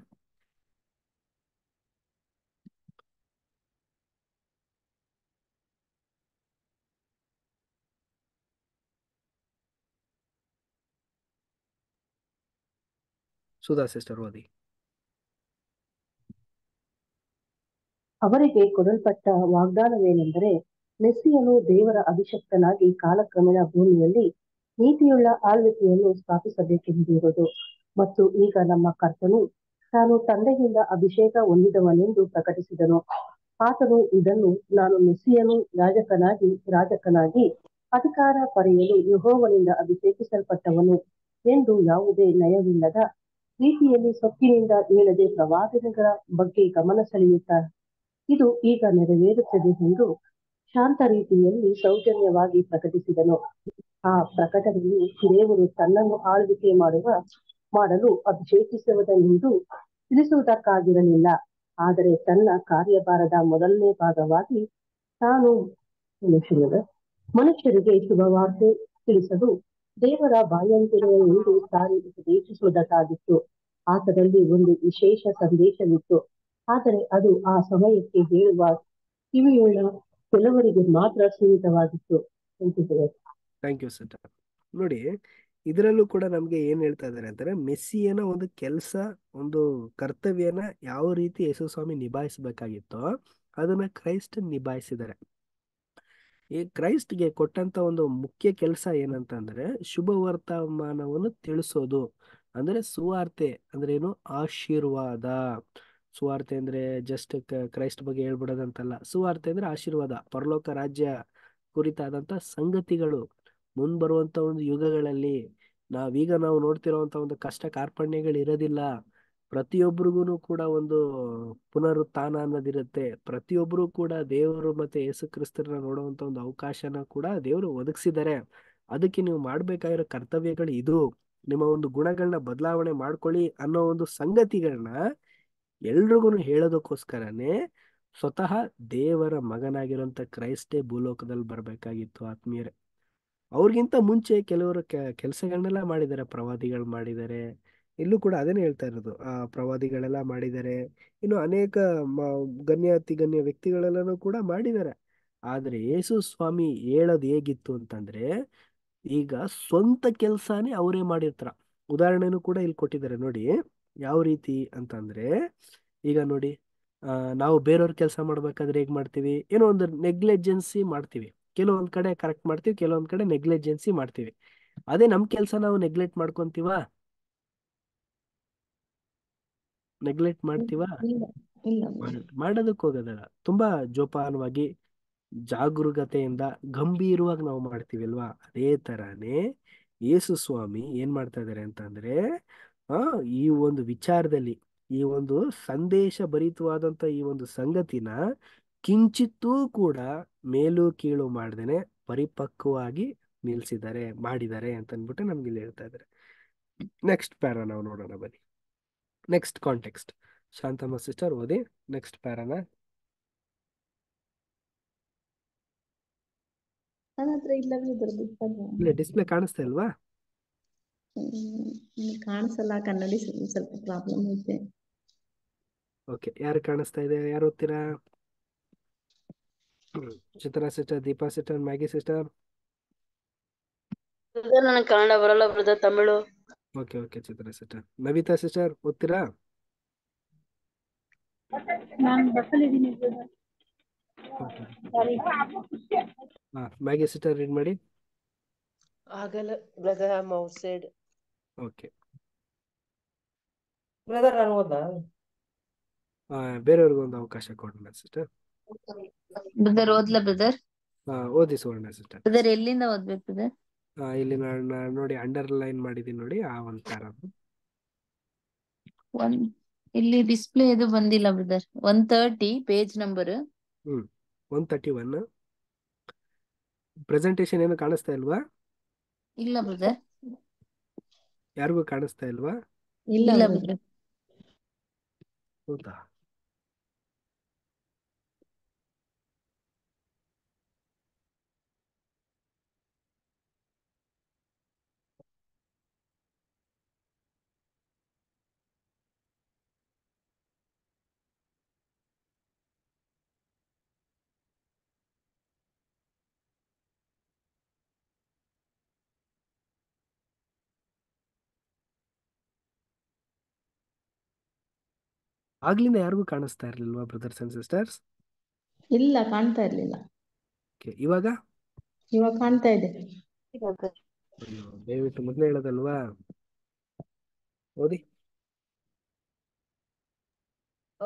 ಸುಧಾ ಸಿಸ್ಟರ್ ಓದಿ ಅವರಿಗೆ ಕೊಡಲ್ಪಟ್ಟ ವಾಗ್ದಾನವೇನೆಂದರೆ ಮೆಸ್ಸಿಯನು ದೇವರ ಅಭಿಷಕ್ತನಾಗಿ ಕಾಲಕ್ರಮೇಣ ಭೂಮಿಯಲ್ಲಿ ನೀತಿಯುಳ್ಳ ಆಳ್ವಿಕೆಯನ್ನು ಸ್ಥಾಪಿಸಬೇಕೆಂದಿರುವುದು ಮತ್ತು ಈಗ ನಮ್ಮ ಕರ್ತನು ತಾನು ತಂದೆಯಿಂದ ಅಭಿಷೇಕ ಹೊಂದಿದವನೆಂದು ಪ್ರಕಟಿಸಿದನು ಆತನು ಇದನ್ನು ನಾನು ಮೆಸ್ಸಿಯನು ರಾಜಕನಾಗಿ ರಾಜಕನಾಗಿ ಅಧಿಕಾರ ಪಡೆಯಲು ಯಹೋವನಿಂದ ಅಭಿಷೇಕಿಸಲ್ಪಟ್ಟವನು ಎಂದು ಯಾವುದೇ ನಯವಿಲ್ಲದ ಪ್ರೀತಿಯಲ್ಲಿ ಸೊಕ್ಕಿನಿಂದ ಏಳದೆ ಪ್ರವಾದನೆಗಳ ಬಗ್ಗೆ ಗಮನ ಸೆಳೆಯುತ್ತಾರೆ ಇದು ಈಗ ನೆರವೇರುತ್ತದೆ ಎಂದು ಶಾಂತ ರೀತಿಯಲ್ಲಿ ಸೌಜನ್ಯವಾಗಿ ಪ್ರಕಟಿಸಿದನು ಆ ಪ್ರಕಟಣೆಯು ದೇವರು ತನ್ನನ್ನು ಆಳ್ವಿಕೆ ಮಾಡುವ ಮಾಡಲು ಎಂದು ತಿಳಿಸುವುದಕ್ಕಾಗಿರಲಿಲ್ಲ ಆದರೆ ತನ್ನ ಕಾರ್ಯಭಾರದ ಮೊದಲನೇ ಭಾಗವಾಗಿ ತಾನು ಮನುಷ್ಯನಿಗೆ ಮನುಷ್ಯರಿಗೆ ಶುಭವಾರ್ತೆ ತಿಳಿಸಲು ದೇವರ ಬಾಯಂತಿರುವ ಎಂದು ತಾನು ಉಪದೇಶಿಸುವುದಕ್ಕಾಗಿತ್ತು ಆತನಲ್ಲಿ ಒಂದು ವಿಶೇಷ ಸಂದೇಶವಿತ್ತು ಆದರೆ ಅದು ಆ ಸಮಯಕ್ಕೆ ಹೇಳುವ ಕಿವಿಯುಳ್ಳ ಕೆಲವರಿಗೆ ಮಾತ್ರ ಸೀಮಿತವಾಗಿತ್ತು ಥ್ಯಾಂಕ್ ಯು ಸರ್ ನೋಡಿ ಇದರಲ್ಲೂ ಕೂಡ ನಮ್ಗೆ ಏನ್ ಹೇಳ್ತಾ ಇದ್ದಾರೆ ಅಂದ್ರೆ ಮೆಸ್ಸಿಯನ ಒಂದು ಕೆಲಸ ಒಂದು ಕರ್ತವ್ಯನ ಯಾವ ರೀತಿ ಯೇಸು ಸ್ವಾಮಿ ನಿಭಾಯಿಸಬೇಕಾಗಿತ್ತೋ ಅದನ್ನ ಕ್ರೈಸ್ಟ್ ನಿಭಾಯಿಸಿದ್ದಾರೆ ಈ ಕ್ರೈಸ್ಟ್ಗೆ ಕೊಟ್ಟಂತ ಒಂದು ಮುಖ್ಯ ಕೆಲಸ ಏನಂತಂದ್ರೆ ಶುಭ ವರ್ತಮಾನವನ್ನು ತಿಳಿಸೋದು ಅಂದ್ರೆ ಸುವಾರ್ತೆ ಅಂದ್ರೆ ಏನು ಆಶೀರ್ವಾದ ಸುವಾರ್ತೆ ಅಂದ್ರೆ ಜಸ್ಟ್ ಕ್ರೈಸ್ಟ್ ಬಗ್ಗೆ ಹೇಳ್ಬಿಡೋದಂತಲ್ಲ ಸುವಾರ್ತೆ ಅಂದ್ರೆ ಆಶೀರ್ವಾದ ಪರಲೋಕ ರಾಜ್ಯ ಕುರಿತಾದಂತ ಸಂಗತಿಗಳು ಮುಂದ್ ಒಂದು ಯುಗಗಳಲ್ಲಿ ನಾವೀಗ ನಾವು ನೋಡ್ತಿರೋ ಒಂದು ಕಷ್ಟ ಕಾರ್ಪಣ್ಯಗಳು ಇರೋದಿಲ್ಲ ಪ್ರತಿಯೊಬ್ಬರಿಗೂ ಕೂಡ ಒಂದು ಪುನರುತ್ಥಾನ ಅನ್ನೋದಿರುತ್ತೆ ಪ್ರತಿಯೊಬ್ಬರು ಕೂಡ ದೇವರು ಮತ್ತೆ ಯೇಸು ಕ್ರಿಸ್ತರನ್ನ ನೋಡುವಂತ ಒಂದು ಅವಕಾಶನ ಕೂಡ ದೇವರು ಒದಗಿಸಿದ್ದಾರೆ ಅದಕ್ಕೆ ನೀವು ಮಾಡ್ಬೇಕಾಗಿರೋ ಕರ್ತವ್ಯಗಳು ಇದು ನಿಮ್ಮ ಒಂದು ಗುಣಗಳನ್ನ ಬದಲಾವಣೆ ಮಾಡ್ಕೊಳ್ಳಿ ಅನ್ನೋ ಒಂದು ಸಂಗತಿಗಳನ್ನ ಎಲ್ರಿಗೂ ಹೇಳೋದಕ್ಕೋಸ್ಕರನೇ ಸ್ವತಃ ದೇವರ ಮಗನಾಗಿರುವಂತ ಕ್ರೈಸ್ಟೇ ಭೂಲೋಕದಲ್ಲಿ ಬರಬೇಕಾಗಿತ್ತು ಆತ್ಮೀಯರೇ ಅವ್ರಿಗಿಂತ ಮುಂಚೆ ಕೆಲವರು ಕೆಲಸಗಳನ್ನೆಲ್ಲ ಮಾಡಿದ್ದಾರೆ ಪ್ರವಾದಿಗಳು ಮಾಡಿದ್ದಾರೆ ಇಲ್ಲೂ ಕೂಡ ಅದನ್ನೇ ಹೇಳ್ತಾ ಇರೋದು ಆ ಪ್ರವಾದಿಗಳೆಲ್ಲ ಮಾಡಿದ್ದಾರೆ ಇನ್ನು ಅನೇಕ ಮ- ಗಣ್ಯಾತಿ ಗಣ್ಯ ವ್ಯಕ್ತಿಗಳೆಲ್ಲನೂ ಕೂಡ ಮಾಡಿದ್ದಾರೆ ಆದ್ರೆ ಯೇಸು ಸ್ವಾಮಿ ಹೇಳೋದು ಹೇಗಿತ್ತು ಅಂತಂದ್ರೆ ಈಗ ಸ್ವಂತ ಕೆಲ್ಸಾನೇ ಅವರೇ ಮಾಡಿರ್ತಾರ ಉದಾಹರಣೆನೂ ಕೂಡ ಇಲ್ಲಿ ಕೊಟ್ಟಿದ್ದಾರೆ ನೋಡಿ ಯಾವ ರೀತಿ ಅಂತಂದ್ರೆ ಈಗ ನೋಡಿ ನಾವು ಬೇರೆಯವ್ರ ಕೆಲಸ ಮಾಡ್ಬೇಕಾದ್ರೆ ಹೇಗ್ ಮಾಡ್ತೀವಿ ಏನೋ ಒಂದು ನೆಗ್ಲೆಜೆನ್ಸಿ ಮಾಡ್ತೀವಿ ಕೆಲವೊಂದ್ ಕಡೆ ಕರೆಕ್ಟ್ ಮಾಡ್ತೀವಿ ಕೆಲವೊಂದ್ ಕಡೆ ನೆಗ್ಲೆಜೆನ್ಸಿ ಮಾಡ್ತೀವಿ ಅದೇ ನಮ್ ಕೆಲಸ ನಾವು ನೆಗ್ಲೆಕ್ಟ್ ಮಾಡ್ಕೊಂತೀವ ನೆಗ್ಲೆಕ್ಟ್ ಮಾಡ್ತೀವ ಮಾಡೋದಕ್ಕೆ ಹೋಗೋದಲ್ಲ ತುಂಬಾ ಜೋಪಾನವಾಗಿ ಜಾಗರೂಕತೆಯಿಂದ ಗಂಭೀರವಾಗಿ ನಾವು ಮಾಡ್ತೀವಿ ಅಲ್ವಾ ಅದೇ ತರಾನೇ ಯೇಸು ಸ್ವಾಮಿ ಏನ್ ಮಾಡ್ತಾ ಇದಾರೆ ಅಂತಂದ್ರೆ ಆ ಈ ಒಂದು ವಿಚಾರದಲ್ಲಿ ಈ ಒಂದು ಸಂದೇಶ ಭರಿತವಾದಂತ ಈ ಒಂದು ಸಂಗತಿನ ಕಿಂಚಿತ್ತೂ ಕೂಡ ಮೇಲು ಕೀಳು ಮಾಡ್ದೇನೆ ಪರಿಪಕ್ವವಾಗಿ ನಿಲ್ಸಿದ್ದಾರೆ ಮಾಡಿದ್ದಾರೆ ಅಂತ ಅಂದ್ಬಿಟ್ಟು ನಮ್ಗೆ ಇಲ್ಲಿ ಹೇಳ್ತಾ ಇದ್ದಾರೆ ನೆಕ್ಸ್ಟ್ ಪ್ಯಾರ ನಾವು ನೋಡೋಣ ಬನ್ನಿ ನೆಕ್ಸ್ಟ್ ಕಾಂಟೆಕ್ಸ್ಟ್ ಶಾಂತಮ್ಮ ಸಿಸ್ಟರ್ ಓದಿ ನೆಕ್ಸ್ಟ್ ಪ್ಯಾರಾನ ಇಲ್ಲ ಡಿಸ್ಪ್ಲೇ ಕಾಣಿಸ್ತಾ ಇಲ್ವಾ ಕಾಣಿಸಲ್ಲ ಕನ್ನಡಿ ಸ್ವಲ್ಪ ಪ್ರಾಬ್ಲಮ್ ಐತೆ ಓಕೆ ಯಾರು ಕಾಣಿಸ್ತಾ ಇದೆ ಯಾರು ಓದ್ತೀರಾ Chitra sister Deepa sister Maggie sister ನನಗೆ ಕನ್ನಡ ಬರಲ್ಲ brother Tamil okay okay Chitra sister Navita sister ಓದ್ತೀರಾ ಮ್ಯಾಗಿ ಸಿಸ್ಟರ್ ರೀಡ್ ಮಾಡಿ ಆಗಲ್ಲ brother I am outside okay brother ನಾನು ಓದ ಬೇರೆಯವ್ರಿಗೆ ಒಂದು ಅವಕಾಶ ಕೊಡೋಣ ಸಿಸ್ಟರ್ ಬ್ರದರ್ ಓದ್ಲ ಬ್ರದರ್ ಓದಿ ಸುವರ್ಣ ಸಿಸ್ಟರ್ ಬ್ರದರ್ ಎಲ್ಲಿಂದ ಓದ್ಬೇಕು ಬ್ರದರ್ ಇಲ್ಲಿ ನಾನು ನೋಡಿ ಅಂಡರ್ಲೈನ್ ಮಾಡಿದೀನಿ ನೋಡಿ ಆ ಒಂದ್ ಪ್ಯಾರಾದ ಒನ್ ಇಲ್ಲಿ ಡಿಸ್ಪ್ಲೇ ಇದು ಬಂದಿಲ್ಲ brother one thirty page number hmm one thirty one presentation ಏನು ಕಾಣಿಸ್ತಾ ಇಲ್ವಾ ಇಲ್ಲ ಬ್ರದರ್ ಯಾರಿಗೂ ಕಾಣಿಸ್ತಾ ಇಲ್ವಾ ಇಲ್ಲ ಬ್ರದರ್ ಹೌದಾ ಆಗ್ಲಿಂದ ಯಾರಿಗೂ ಕಾಣಿಸ್ತಾ ಇರ್ಲಿಲ್ವಾ ಬ್ರದರ್ಸ್ ಅಂಡ್ ಸಿಸ್ಟರ್ಸ್ ಇಲ್ಲ ಕಾಣ್ತಾ ಇರ್ಲಿಲ್ಲ ಇವಾಗ ಇವಾಗ ಕಾಣ್ತಾ ಇದೆ ದಯವಿಟ್ಟು ಮೊದಲೇ ಹೇಳೋದಲ್ವಾ ಓದಿ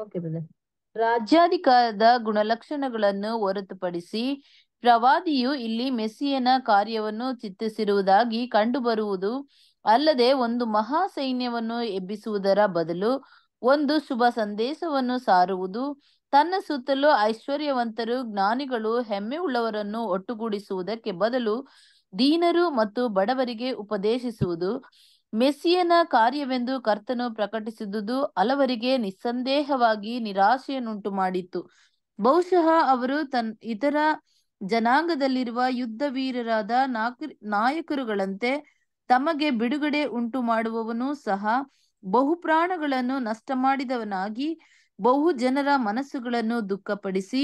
ಓಕೆ ರಾಜ್ಯಾಧಿಕಾರದ ಗುಣಲಕ್ಷಣಗಳನ್ನು ಹೊರತುಪಡಿಸಿ ಪ್ರವಾದಿಯು ಇಲ್ಲಿ ಮೆಸ್ಸಿಯನ ಕಾರ್ಯವನ್ನು ಚಿತ್ತಿಸಿರುವುದಾಗಿ ಕಂಡುಬರುವುದು ಅಲ್ಲದೆ ಒಂದು ಮಹಾ ಸೈನ್ಯವನ್ನು ಎಬ್ಬಿಸುವುದರ ಬದಲು ಒಂದು ಶುಭ ಸಂದೇಶವನ್ನು ಸಾರುವುದು ತನ್ನ ಸುತ್ತಲೂ ಐಶ್ವರ್ಯವಂತರು ಜ್ಞಾನಿಗಳು ಹೆಮ್ಮೆ ಉಳ್ಳವರನ್ನು ಒಟ್ಟುಗೂಡಿಸುವುದಕ್ಕೆ ಬದಲು ದೀನರು ಮತ್ತು ಬಡವರಿಗೆ ಉಪದೇಶಿಸುವುದು ಮೆಸ್ಸಿಯನ ಕಾರ್ಯವೆಂದು ಕರ್ತನು ಪ್ರಕಟಿಸಿದುದು ಹಲವರಿಗೆ ನಿಸ್ಸಂದೇಹವಾಗಿ ನಿರಾಶೆಯನ್ನುಂಟು ಮಾಡಿತ್ತು ಬಹುಶಃ ಅವರು ತನ್ ಇತರ ಜನಾಂಗದಲ್ಲಿರುವ ಯುದ್ಧ ವೀರರಾದ ನಾಯಕರುಗಳಂತೆ ತಮಗೆ ಬಿಡುಗಡೆ ಉಂಟು ಮಾಡುವವನು ಸಹ ಬಹು ಪ್ರಾಣಗಳನ್ನು ನಷ್ಟ ಮಾಡಿದವನಾಗಿ ಬಹು ಜನರ ಮನಸ್ಸುಗಳನ್ನು ದುಃಖಪಡಿಸಿ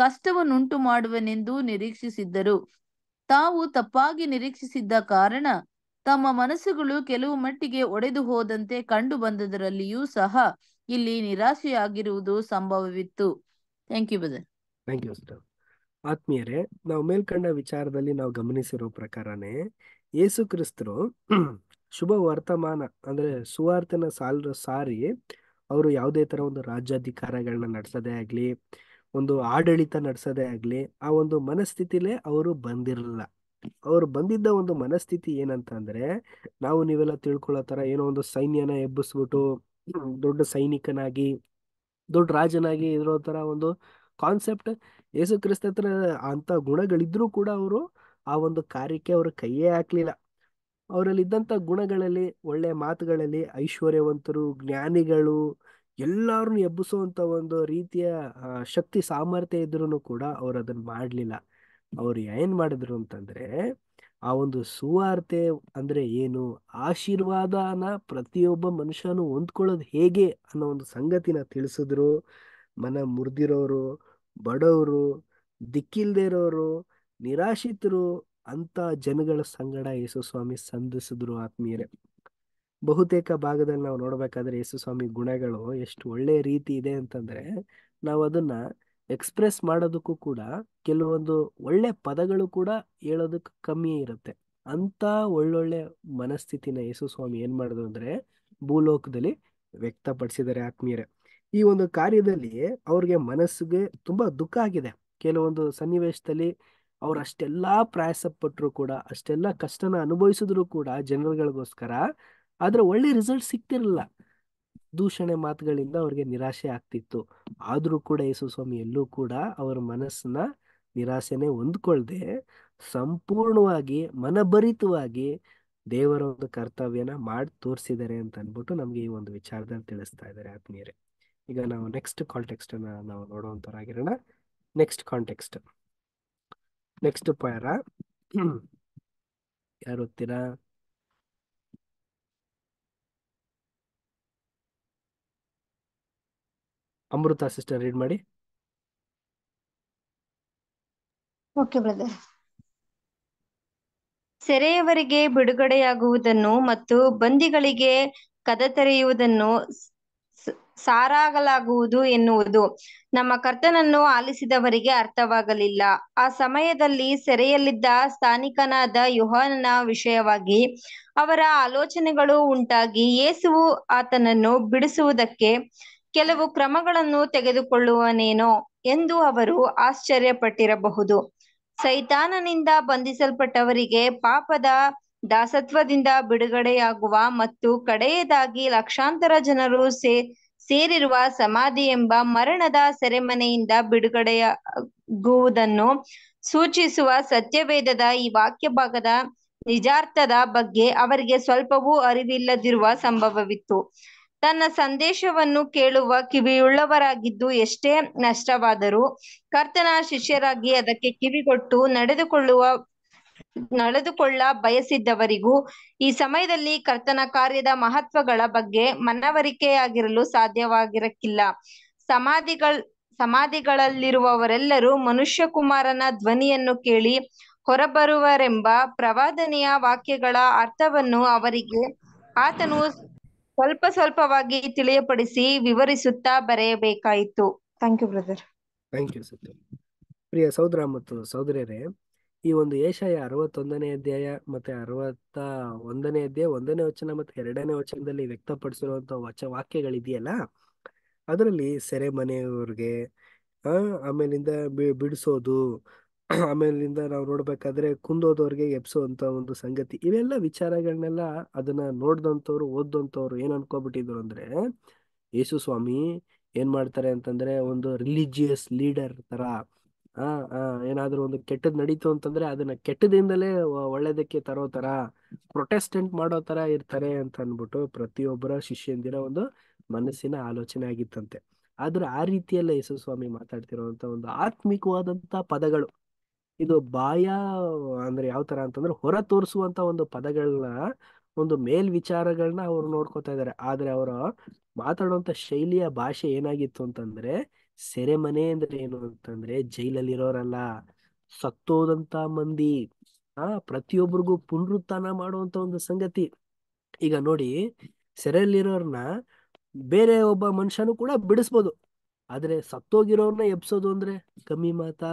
ಕಷ್ಟವನ್ನುಂಟು ಮಾಡುವನೆಂದು ನಿರೀಕ್ಷಿಸಿದ್ದರು ತಾವು ತಪ್ಪಾಗಿ ನಿರೀಕ್ಷಿಸಿದ್ದ ಕಾರಣ ತಮ್ಮ ಮನಸ್ಸುಗಳು ಕೆಲವು ಮಟ್ಟಿಗೆ ಒಡೆದು ಹೋದಂತೆ ಕಂಡು ಬಂದದರಲ್ಲಿಯೂ ಸಹ ಇಲ್ಲಿ ನಿರಾಶೆಯಾಗಿರುವುದು ಸಂಭವವಿತ್ತು ಥ್ಯಾಂಕ್ ಯು ಥ್ಯಾಂಕ್ ಯು ಆತ್ಮೀಯರೇ ನಾವು ಮೇಲ್ಕಂಡ ವಿಚಾರದಲ್ಲಿ ನಾವು ಗಮನಿಸಿರೋ ಪ್ರಕಾರನೇ ಯೇಸು ಕ್ರಿಸ್ತರು ಶುಭ ವರ್ತಮಾನ ಅಂದ್ರೆ ಸುವಾರ್ತನ ಸಾಲ ಸಾರಿ ಅವರು ಯಾವುದೇ ತರ ಒಂದು ರಾಜ್ಯಾಧಿಕಾರಗಳನ್ನ ನಡೆಸೋದೇ ಆಗ್ಲಿ ಒಂದು ಆಡಳಿತ ನಡೆಸೋದೇ ಆಗ್ಲಿ ಆ ಒಂದು ಮನಸ್ಥಿತಿಲೇ ಅವರು ಬಂದಿರಲಿಲ್ಲ ಅವ್ರು ಬಂದಿದ್ದ ಒಂದು ಮನಸ್ಥಿತಿ ಅಂದ್ರೆ ನಾವು ನೀವೆಲ್ಲ ತಿಳ್ಕೊಳ್ಳೋ ತರ ಏನೋ ಒಂದು ಸೈನ್ಯನ ಎಬ್ಬಿಸ್ಬಿಟ್ಟು ದೊಡ್ಡ ಸೈನಿಕನಾಗಿ ದೊಡ್ಡ ರಾಜನಾಗಿ ಇರೋ ತರ ಒಂದು ಕಾನ್ಸೆಪ್ಟ್ ಯೇಸು ಕ್ರಿಸ್ತ ಹತ್ರ ಅಂತ ಗುಣಗಳಿದ್ರೂ ಕೂಡ ಅವರು ಆ ಒಂದು ಕಾರ್ಯಕ್ಕೆ ಅವರು ಕೈಯೇ ಹಾಕ್ಲಿಲ್ಲ ಅವರಲ್ಲಿ ಇದ್ದಂತ ಗುಣಗಳಲ್ಲಿ ಒಳ್ಳೆ ಮಾತುಗಳಲ್ಲಿ ಐಶ್ವರ್ಯವಂತರು ಜ್ಞಾನಿಗಳು ಎಲ್ಲಾರನ್ನು ಎಬ್ಬಿಸುವಂಥ ಒಂದು ರೀತಿಯ ಶಕ್ತಿ ಸಾಮರ್ಥ್ಯ ಇದ್ರೂ ಕೂಡ ಅವರು ಅದನ್ನ ಮಾಡಲಿಲ್ಲ ಅವ್ರು ಏನು ಮಾಡಿದ್ರು ಅಂತಂದ್ರೆ ಆ ಒಂದು ಸುವಾರ್ತೆ ಅಂದ್ರೆ ಏನು ಆಶೀರ್ವಾದನ ಪ್ರತಿಯೊಬ್ಬ ಮನುಷ್ಯನೂ ಹೊಂದ್ಕೊಳ್ಳೋದು ಹೇಗೆ ಅನ್ನೋ ಒಂದು ಸಂಗತಿನ ತಿಳಿಸಿದ್ರು ಮನ ಮುರಿದಿರೋರು ಬಡವರು ದಿಕ್ಕಿಲ್ದೇ ಇರೋರು ನಿರಾಶಿತರು ಅಂತ ಜನಗಳ ಸಂಗಡ ಯೇಸುಸ್ವಾಮಿ ಸಂಧಿಸಿದ್ರು ಆತ್ಮೀಯರೇ ಬಹುತೇಕ ಭಾಗದಲ್ಲಿ ನಾವು ನೋಡ್ಬೇಕಾದ್ರೆ ಯೇಸುಸ್ವಾಮಿ ಗುಣಗಳು ಎಷ್ಟು ಒಳ್ಳೆಯ ರೀತಿ ಇದೆ ಅಂತಂದ್ರೆ ನಾವು ಅದನ್ನ ಎಕ್ಸ್ಪ್ರೆಸ್ ಮಾಡೋದಕ್ಕೂ ಕೂಡ ಕೆಲವೊಂದು ಒಳ್ಳೆ ಪದಗಳು ಕೂಡ ಹೇಳೋದಕ್ಕೆ ಕಮ್ಮಿ ಇರುತ್ತೆ ಅಂತ ಒಳ್ಳೊಳ್ಳೆ ಮನಸ್ಥಿತಿನ ಯೇಸು ಸ್ವಾಮಿ ಏನ್ ಮಾಡಿದ್ರು ಅಂದ್ರೆ ಭೂಲೋಕದಲ್ಲಿ ವ್ಯಕ್ತಪಡಿಸಿದ್ದಾರೆ ಆತ್ಮೀಯರೇ ಈ ಒಂದು ಕಾರ್ಯದಲ್ಲಿ ಅವ್ರಿಗೆ ಮನಸ್ಸಿಗೆ ತುಂಬಾ ದುಃಖ ಆಗಿದೆ ಕೆಲವೊಂದು ಸನ್ನಿವೇಶದಲ್ಲಿ ಅವ್ರು ಅಷ್ಟೆಲ್ಲ ಪ್ರಯಾಸ ಪಟ್ಟರು ಕೂಡ ಅಷ್ಟೆಲ್ಲ ಕಷ್ಟನ ಅನುಭವಿಸಿದ್ರು ಕೂಡ ಜನರುಗಳಿಗೋಸ್ಕರ ಆದ್ರೆ ಒಳ್ಳೆ ರಿಸಲ್ಟ್ ಸಿಗ್ತಿರಲಿಲ್ಲ ದೂಷಣೆ ಮಾತುಗಳಿಂದ ಅವ್ರಿಗೆ ನಿರಾಶೆ ಆಗ್ತಿತ್ತು ಆದ್ರೂ ಕೂಡ ಯೇಸು ಸ್ವಾಮಿ ಎಲ್ಲೂ ಕೂಡ ಅವರ ಮನಸ್ಸನ್ನ ನಿರಾಸೆನೆ ಹೊಂದ್ಕೊಳ್ದೆ ಸಂಪೂರ್ಣವಾಗಿ ಮನಭರಿತವಾಗಿ ದೇವರ ಒಂದು ಕರ್ತವ್ಯನ ಮಾಡಿ ತೋರಿಸಿದ್ದಾರೆ ಅಂತ ಅಂದ್ಬಿಟ್ಟು ನಮ್ಗೆ ಈ ಒಂದು ವಿಚಾರದಲ್ಲಿ ತಿಳಿಸ್ತಾ ಇದ್ದಾರೆ ಆತ್ಮೀಯರೇ ಈಗ ನಾವು ನೆಕ್ಸ್ಟ್ ಕಾಂಟೆಕ್ಸ್ಟ್ ನಾವು ನೋಡುವಂತವರಾಗಿರೋಣ ನೆಕ್ಸ್ಟ್ ಕಾಂಟೆಕ್ಸ್ಟ್ ನೆಕ್ಸ್ಟ್ ಪ್ಯಾರ ಯಾರು ಓದ್ತೀರಾ ಅಮೃತ ಸಿಸ್ಟರ್ ರೀಡ್ ಮಾಡಿ ಓಕೆ ಬ್ರದರ್ ಸೆರೆಯವರಿಗೆ ಬಿಡುಗಡೆಯಾಗುವುದನ್ನು ಮತ್ತು ಬಂದಿಗಳಿಗೆ ಕದ ತೆರೆಯುವುದನ್ನು ಸಾರಾಗಲಾಗುವುದು ಎನ್ನುವುದು ನಮ್ಮ ಕರ್ತನನ್ನು ಆಲಿಸಿದವರಿಗೆ ಅರ್ಥವಾಗಲಿಲ್ಲ ಆ ಸಮಯದಲ್ಲಿ ಸೆರೆಯಲ್ಲಿದ್ದ ಸ್ಥಾನಿಕನಾದ ಯುಹಾನನ ವಿಷಯವಾಗಿ ಅವರ ಆಲೋಚನೆಗಳು ಉಂಟಾಗಿ ಯೇಸುವು ಆತನನ್ನು ಬಿಡಿಸುವುದಕ್ಕೆ ಕೆಲವು ಕ್ರಮಗಳನ್ನು ತೆಗೆದುಕೊಳ್ಳುವನೇನೋ ಎಂದು ಅವರು ಆಶ್ಚರ್ಯಪಟ್ಟಿರಬಹುದು ಸೈತಾನನಿಂದ ಬಂಧಿಸಲ್ಪಟ್ಟವರಿಗೆ ಪಾಪದ ದಾಸತ್ವದಿಂದ ಬಿಡುಗಡೆಯಾಗುವ ಮತ್ತು ಕಡೆಯದಾಗಿ ಲಕ್ಷಾಂತರ ಜನರು ಸೇ ಸೇರಿರುವ ಸಮಾಧಿ ಎಂಬ ಮರಣದ ಸೆರೆಮನೆಯಿಂದ ಬಿಡುಗಡೆಯಾಗುವುದನ್ನು ಸೂಚಿಸುವ ಸತ್ಯವೇದದ ಈ ವಾಕ್ಯ ಭಾಗದ ನಿಜಾರ್ಥದ ಬಗ್ಗೆ ಅವರಿಗೆ ಸ್ವಲ್ಪವೂ ಅರಿವಿಲ್ಲದಿರುವ ಸಂಭವವಿತ್ತು ತನ್ನ ಸಂದೇಶವನ್ನು ಕೇಳುವ ಕಿವಿಯುಳ್ಳವರಾಗಿದ್ದು ಎಷ್ಟೇ ನಷ್ಟವಾದರೂ ಕರ್ತನ ಶಿಷ್ಯರಾಗಿ ಅದಕ್ಕೆ ಕಿವಿಗೊಟ್ಟು ನಡೆದುಕೊಳ್ಳುವ ನಡೆದುಕೊಳ್ಳ ಬಯಸಿದ್ದವರಿಗೂ ಈ ಸಮಯದಲ್ಲಿ ಕರ್ತನ ಕಾರ್ಯದ ಮಹತ್ವಗಳ ಬಗ್ಗೆ ಮನವರಿಕೆಯಾಗಿರಲು ಸಾಧ್ಯವಾಗಿರಕ್ಕಿಲ್ಲ ಸಮಾಧಿಗಳ್ ಸಮಾಧಿಗಳಲ್ಲಿರುವವರೆಲ್ಲರೂ ಮನುಷ್ಯ ಕುಮಾರನ ಧ್ವನಿಯನ್ನು ಕೇಳಿ ಹೊರಬರುವರೆಂಬ ಪ್ರವಾದನೆಯ ವಾಕ್ಯಗಳ ಅರ್ಥವನ್ನು ಅವರಿಗೆ ಆತನು ಸ್ವಲ್ಪ ಸ್ವಲ್ಪವಾಗಿ ತಿಳಿಯಪಡಿಸಿ ವಿವರಿಸುತ್ತಾ ಬರೆಯಬೇಕಾಯಿತು thank you brother thank you ಸತ್ಯ ಪ್ರಿಯ ಸೌದರ ಮತ್ತು ಸೌದರಿಯರೇ ಈ ಒಂದು ಏಷಾಯ ಅರವತ್ತೊಂದನೇ ಅಧ್ಯಾಯ ಮತ್ತೆ ಅರವತ್ತ ಒಂದನೇ ಅಧ್ಯಾಯ ಒಂದನೇ ವಚನ ಮತ್ತೆ ಎರಡನೇ ವಚನದಲ್ಲಿ ವ್ಯಕ್ತಪಡಿಸಿರುವಂತ ವಚ ವಾಕ್ಯಗಳಿದೆಯಲ್ಲ ಅದರಲ್ಲಿ ಸೆರೆ ಮನೆಯವ್ರಿಗೆ ಆಮೇಲಿಂದ ಬಿಡಿಸೋದು ಆಮೇಲಿಂದ ನಾವು ನೋಡ್ಬೇಕಾದ್ರೆ ಕುಂದೋದವ್ರಿಗೆ ಎಬ್ಸೋಂತ ಒಂದು ಸಂಗತಿ ಇವೆಲ್ಲ ವಿಚಾರಗಳನ್ನೆಲ್ಲ ಅದನ್ನ ನೋಡ್ದಂಥವ್ರು ಓದ್ದಂಥವ್ರು ಏನ್ ಅನ್ಕೋಬಿಟ್ಟಿದ್ರು ಅಂದ್ರೆ ಯೇಸು ಸ್ವಾಮಿ ಏನ್ ಮಾಡ್ತಾರೆ ಅಂತಂದ್ರೆ ಒಂದು ರಿಲಿಜಿಯಸ್ ಲೀಡರ್ ತರ ಆ ಆ ಏನಾದ್ರೂ ಒಂದು ಕೆಟ್ಟದ್ ನಡೀತು ಅಂತಂದ್ರೆ ಅದನ್ನ ಕೆಟ್ಟದಿಂದಲೇ ಒಳ್ಳೇದಕ್ಕೆ ತರೋ ತರ ಪ್ರೊಟೆಸ್ಟೆಂಟ್ ಮಾಡೋ ತರ ಇರ್ತಾರೆ ಅಂತ ಅನ್ಬಿಟ್ಟು ಪ್ರತಿಯೊಬ್ಬರ ಶಿಷ್ಯಂದಿರ ಒಂದು ಮನಸ್ಸಿನ ಆಲೋಚನೆ ಆಗಿತ್ತಂತೆ ಆದ್ರೆ ಆ ಯೇಸು ಸ್ವಾಮಿ ಮಾತಾಡ್ತಿರೋಂತ ಒಂದು ಆತ್ಮಿಕವಾದಂತ ಪದಗಳು ಇದು ಬಾಯ ಅಂದ್ರೆ ಯಾವ ತರ ಅಂತಂದ್ರೆ ಹೊರ ತೋರಿಸುವಂತ ಒಂದು ಪದಗಳನ್ನ ಒಂದು ಮೇಲ್ ವಿಚಾರಗಳನ್ನ ಅವ್ರು ನೋಡ್ಕೊತಾ ಇದಾರೆ ಆದ್ರೆ ಅವರು ಮಾತಾಡುವಂತ ಶೈಲಿಯ ಭಾಷೆ ಏನಾಗಿತ್ತು ಅಂತಂದ್ರೆ ಸೆರೆಮನೆ ಅಂದ್ರೆ ಏನು ಅಂತಂದ್ರೆ ಜೈಲಲ್ಲಿರೋರಲ್ಲ ಸತ್ತೋದಂತ ಮಂದಿ ಆ ಪ್ರತಿಯೊಬ್ಬರಿಗೂ ಪುನರುತ್ಥಾನ ಮಾಡುವಂತ ಒಂದು ಸಂಗತಿ ಈಗ ನೋಡಿ ಸೆರೆಯಲ್ಲಿರೋರ್ನ ಬೇರೆ ಒಬ್ಬ ಮನುಷ್ಯನು ಕೂಡ ಬಿಡಿಸ್ಬೋದು ಆದ್ರೆ ಸತ್ತೋಗಿರೋರ್ನ ಎಬ್ಸೋದು ಅಂದ್ರೆ ಕಮ್ಮಿ ಮಾತಾ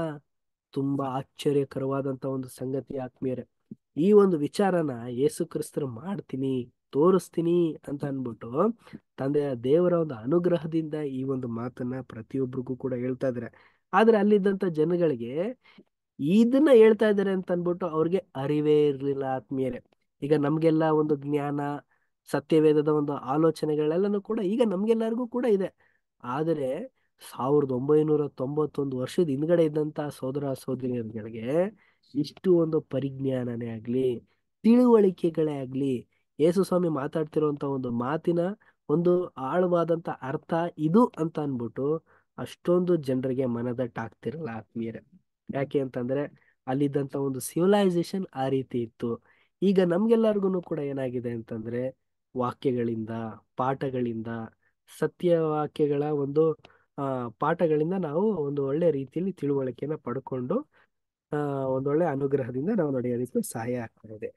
ತುಂಬಾ ಆಶ್ಚರ್ಯಕರವಾದಂತ ಒಂದು ಸಂಗತಿ ಆತ್ಮೀಯರೇ ಈ ಒಂದು ವಿಚಾರನ ಯೇಸು ಕ್ರಿಸ್ತರು ಮಾಡ್ತೀನಿ ತೋರಿಸ್ತೀನಿ ಅಂತ ಅಂದ್ಬಿಟ್ಟು ತಂದೆಯ ದೇವರ ಒಂದು ಅನುಗ್ರಹದಿಂದ ಈ ಒಂದು ಮಾತನ್ನ ಪ್ರತಿಯೊಬ್ಬರಿಗೂ ಕೂಡ ಹೇಳ್ತಾ ಇದಾರೆ ಆದ್ರೆ ಅಲ್ಲಿದ್ದಂತ ಜನಗಳಿಗೆ ಇದನ್ನ ಹೇಳ್ತಾ ಇದ್ದಾರೆ ಅಂತ ಅಂದ್ಬಿಟ್ಟು ಅವ್ರಿಗೆ ಅರಿವೇ ಇರಲಿಲ್ಲ ಆತ್ಮೀಯರೇ ಈಗ ನಮ್ಗೆಲ್ಲ ಒಂದು ಜ್ಞಾನ ಸತ್ಯವೇದದ ಒಂದು ಆಲೋಚನೆಗಳೆಲ್ಲನೂ ಕೂಡ ಈಗ ನಮ್ಗೆಲ್ಲರಿಗೂ ಕೂಡ ಇದೆ ಆದರೆ ಸಾವಿರದ ಒಂಬೈನೂರ ತೊಂಬತ್ತೊಂದು ವರ್ಷದ ಹಿಂದ್ಗಡೆ ಇದ್ದಂತ ಸೋದರ ಸೋದರಿಯರಿಗೆ ಇಷ್ಟು ಒಂದು ಪರಿಜ್ಞಾನನೇ ಆಗ್ಲಿ ತಿಳುವಳಿಕೆಗಳೇ ಆಗ್ಲಿ ಯೇಸು ಸ್ವಾಮಿ ಮಾತಾಡ್ತಿರುವಂತ ಒಂದು ಮಾತಿನ ಒಂದು ಆಳವಾದಂತ ಅರ್ಥ ಇದು ಅಂತ ಅನ್ಬಿಟ್ಟು ಅಷ್ಟೊಂದು ಜನರಿಗೆ ಮನದಟ್ಟಾಗ್ತಿರಲ್ಲ ಆತ್ಮೀಯರೇ ಯಾಕೆ ಅಂತಂದ್ರೆ ಅಲ್ಲಿದ್ದಂತ ಒಂದು ಸಿವಿಲೈಸೇಷನ್ ಆ ರೀತಿ ಇತ್ತು ಈಗ ನಮ್ಗೆಲ್ಲರಿಗೂ ಕೂಡ ಏನಾಗಿದೆ ಅಂತಂದ್ರೆ ವಾಕ್ಯಗಳಿಂದ ಪಾಠಗಳಿಂದ ಸತ್ಯ ವಾಕ್ಯಗಳ ಒಂದು ಆ ಪಾಠಗಳಿಂದ ನಾವು ಒಂದು ಒಳ್ಳೆ ರೀತಿಯಲ್ಲಿ ತಿಳುವಳಿಕೆಯನ್ನ ಪಡ್ಕೊಂಡು ಆ ಒಂದೊಳ್ಳೆ ಅನುಗ್ರಹದಿಂದ ನಾವು ನಡೆಯೋದಕ್ಕೆ ಸಹಾಯ ಆಗ್ತಾ ಇದೆ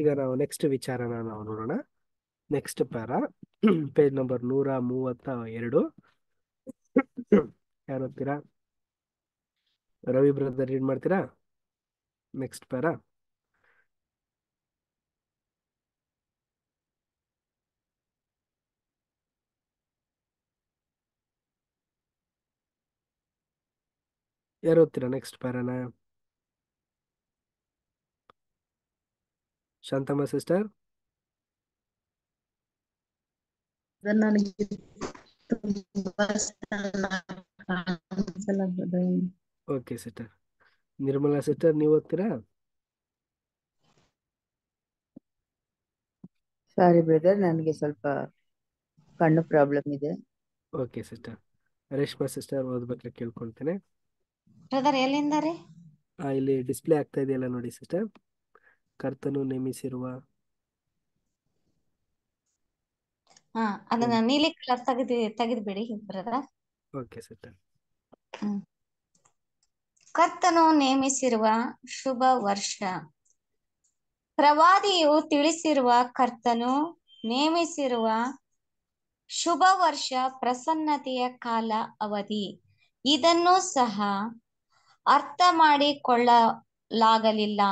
ಈಗ ನಾವು ನೆಕ್ಸ್ಟ್ ವಿಚಾರನ ನಾವು ನೋಡೋಣ ನೆಕ್ಸ್ಟ್ ಪ್ಯಾರ ಪೇಜ್ ನಂಬರ್ ನೂರ ಮೂವತ್ತ ಎರಡು ಯಾರು ಓದ್ತೀರಾ ರವಿ ಬ್ರದರ್ ರೀಡ್ ಮಾಡ್ತೀರಾ ನೆಕ್ಸ್ಟ್ ಪ್ಯಾರ ಯಾರು ಓದ್ತೀರಾ ನೆಕ್ಸ್ಟ್ ಪ್ಯಾರನ Shantamma sister okay sister Nirmala sister ನೀವು ಓದ್ತೀರಾ ಸಾರಿ ಬ್ರದರ್ ನನಗೆ ಸ್ವಲ್ಪ ಕಣ್ಣು ಪ್ರಾಬ್ಲಮ್ ಇದೆ ಓಕೆ ಸಿಸ್ಟರ್ ರೇಷ್ಮಾ ಸಿಸ್ಟರ್ ಓದ್ಬೇಕು ಕೇಳ್ಕೊಳ್ತೇನೆ ಬ್ರದರ್ ಎಲ್ಲಿಂದ ಇಲ್ಲಿ ಡಿಸ್ಪ್ಲೇ ಆಗ್ತಾ ಇದೆಯಲ್ಲ ನೋಡಿ ಸಿಸ್ಟರ್ ಕರ್ತನು ನೇಮಿಸಿರುವ ಅದನ್ನ ನೀಲಿ ಕಲರ್ ತೆಗೆದು ತೆಗೆದ್ಬಿಡಿ ಕರ್ತನು ನೇಮಿಸಿರುವ ಶುಭ ವರ್ಷ ಪ್ರವಾದಿಯು ತಿಳಿಸಿರುವ ಕರ್ತನು ನೇಮಿಸಿರುವ ಶುಭ ವರ್ಷ ಪ್ರಸನ್ನತೆಯ ಕಾಲ ಅವಧಿ ಇದನ್ನು ಸಹ ಅರ್ಥ ಮಾಡಿಕೊಳ್ಳಲಾಗಲಿಲ್ಲ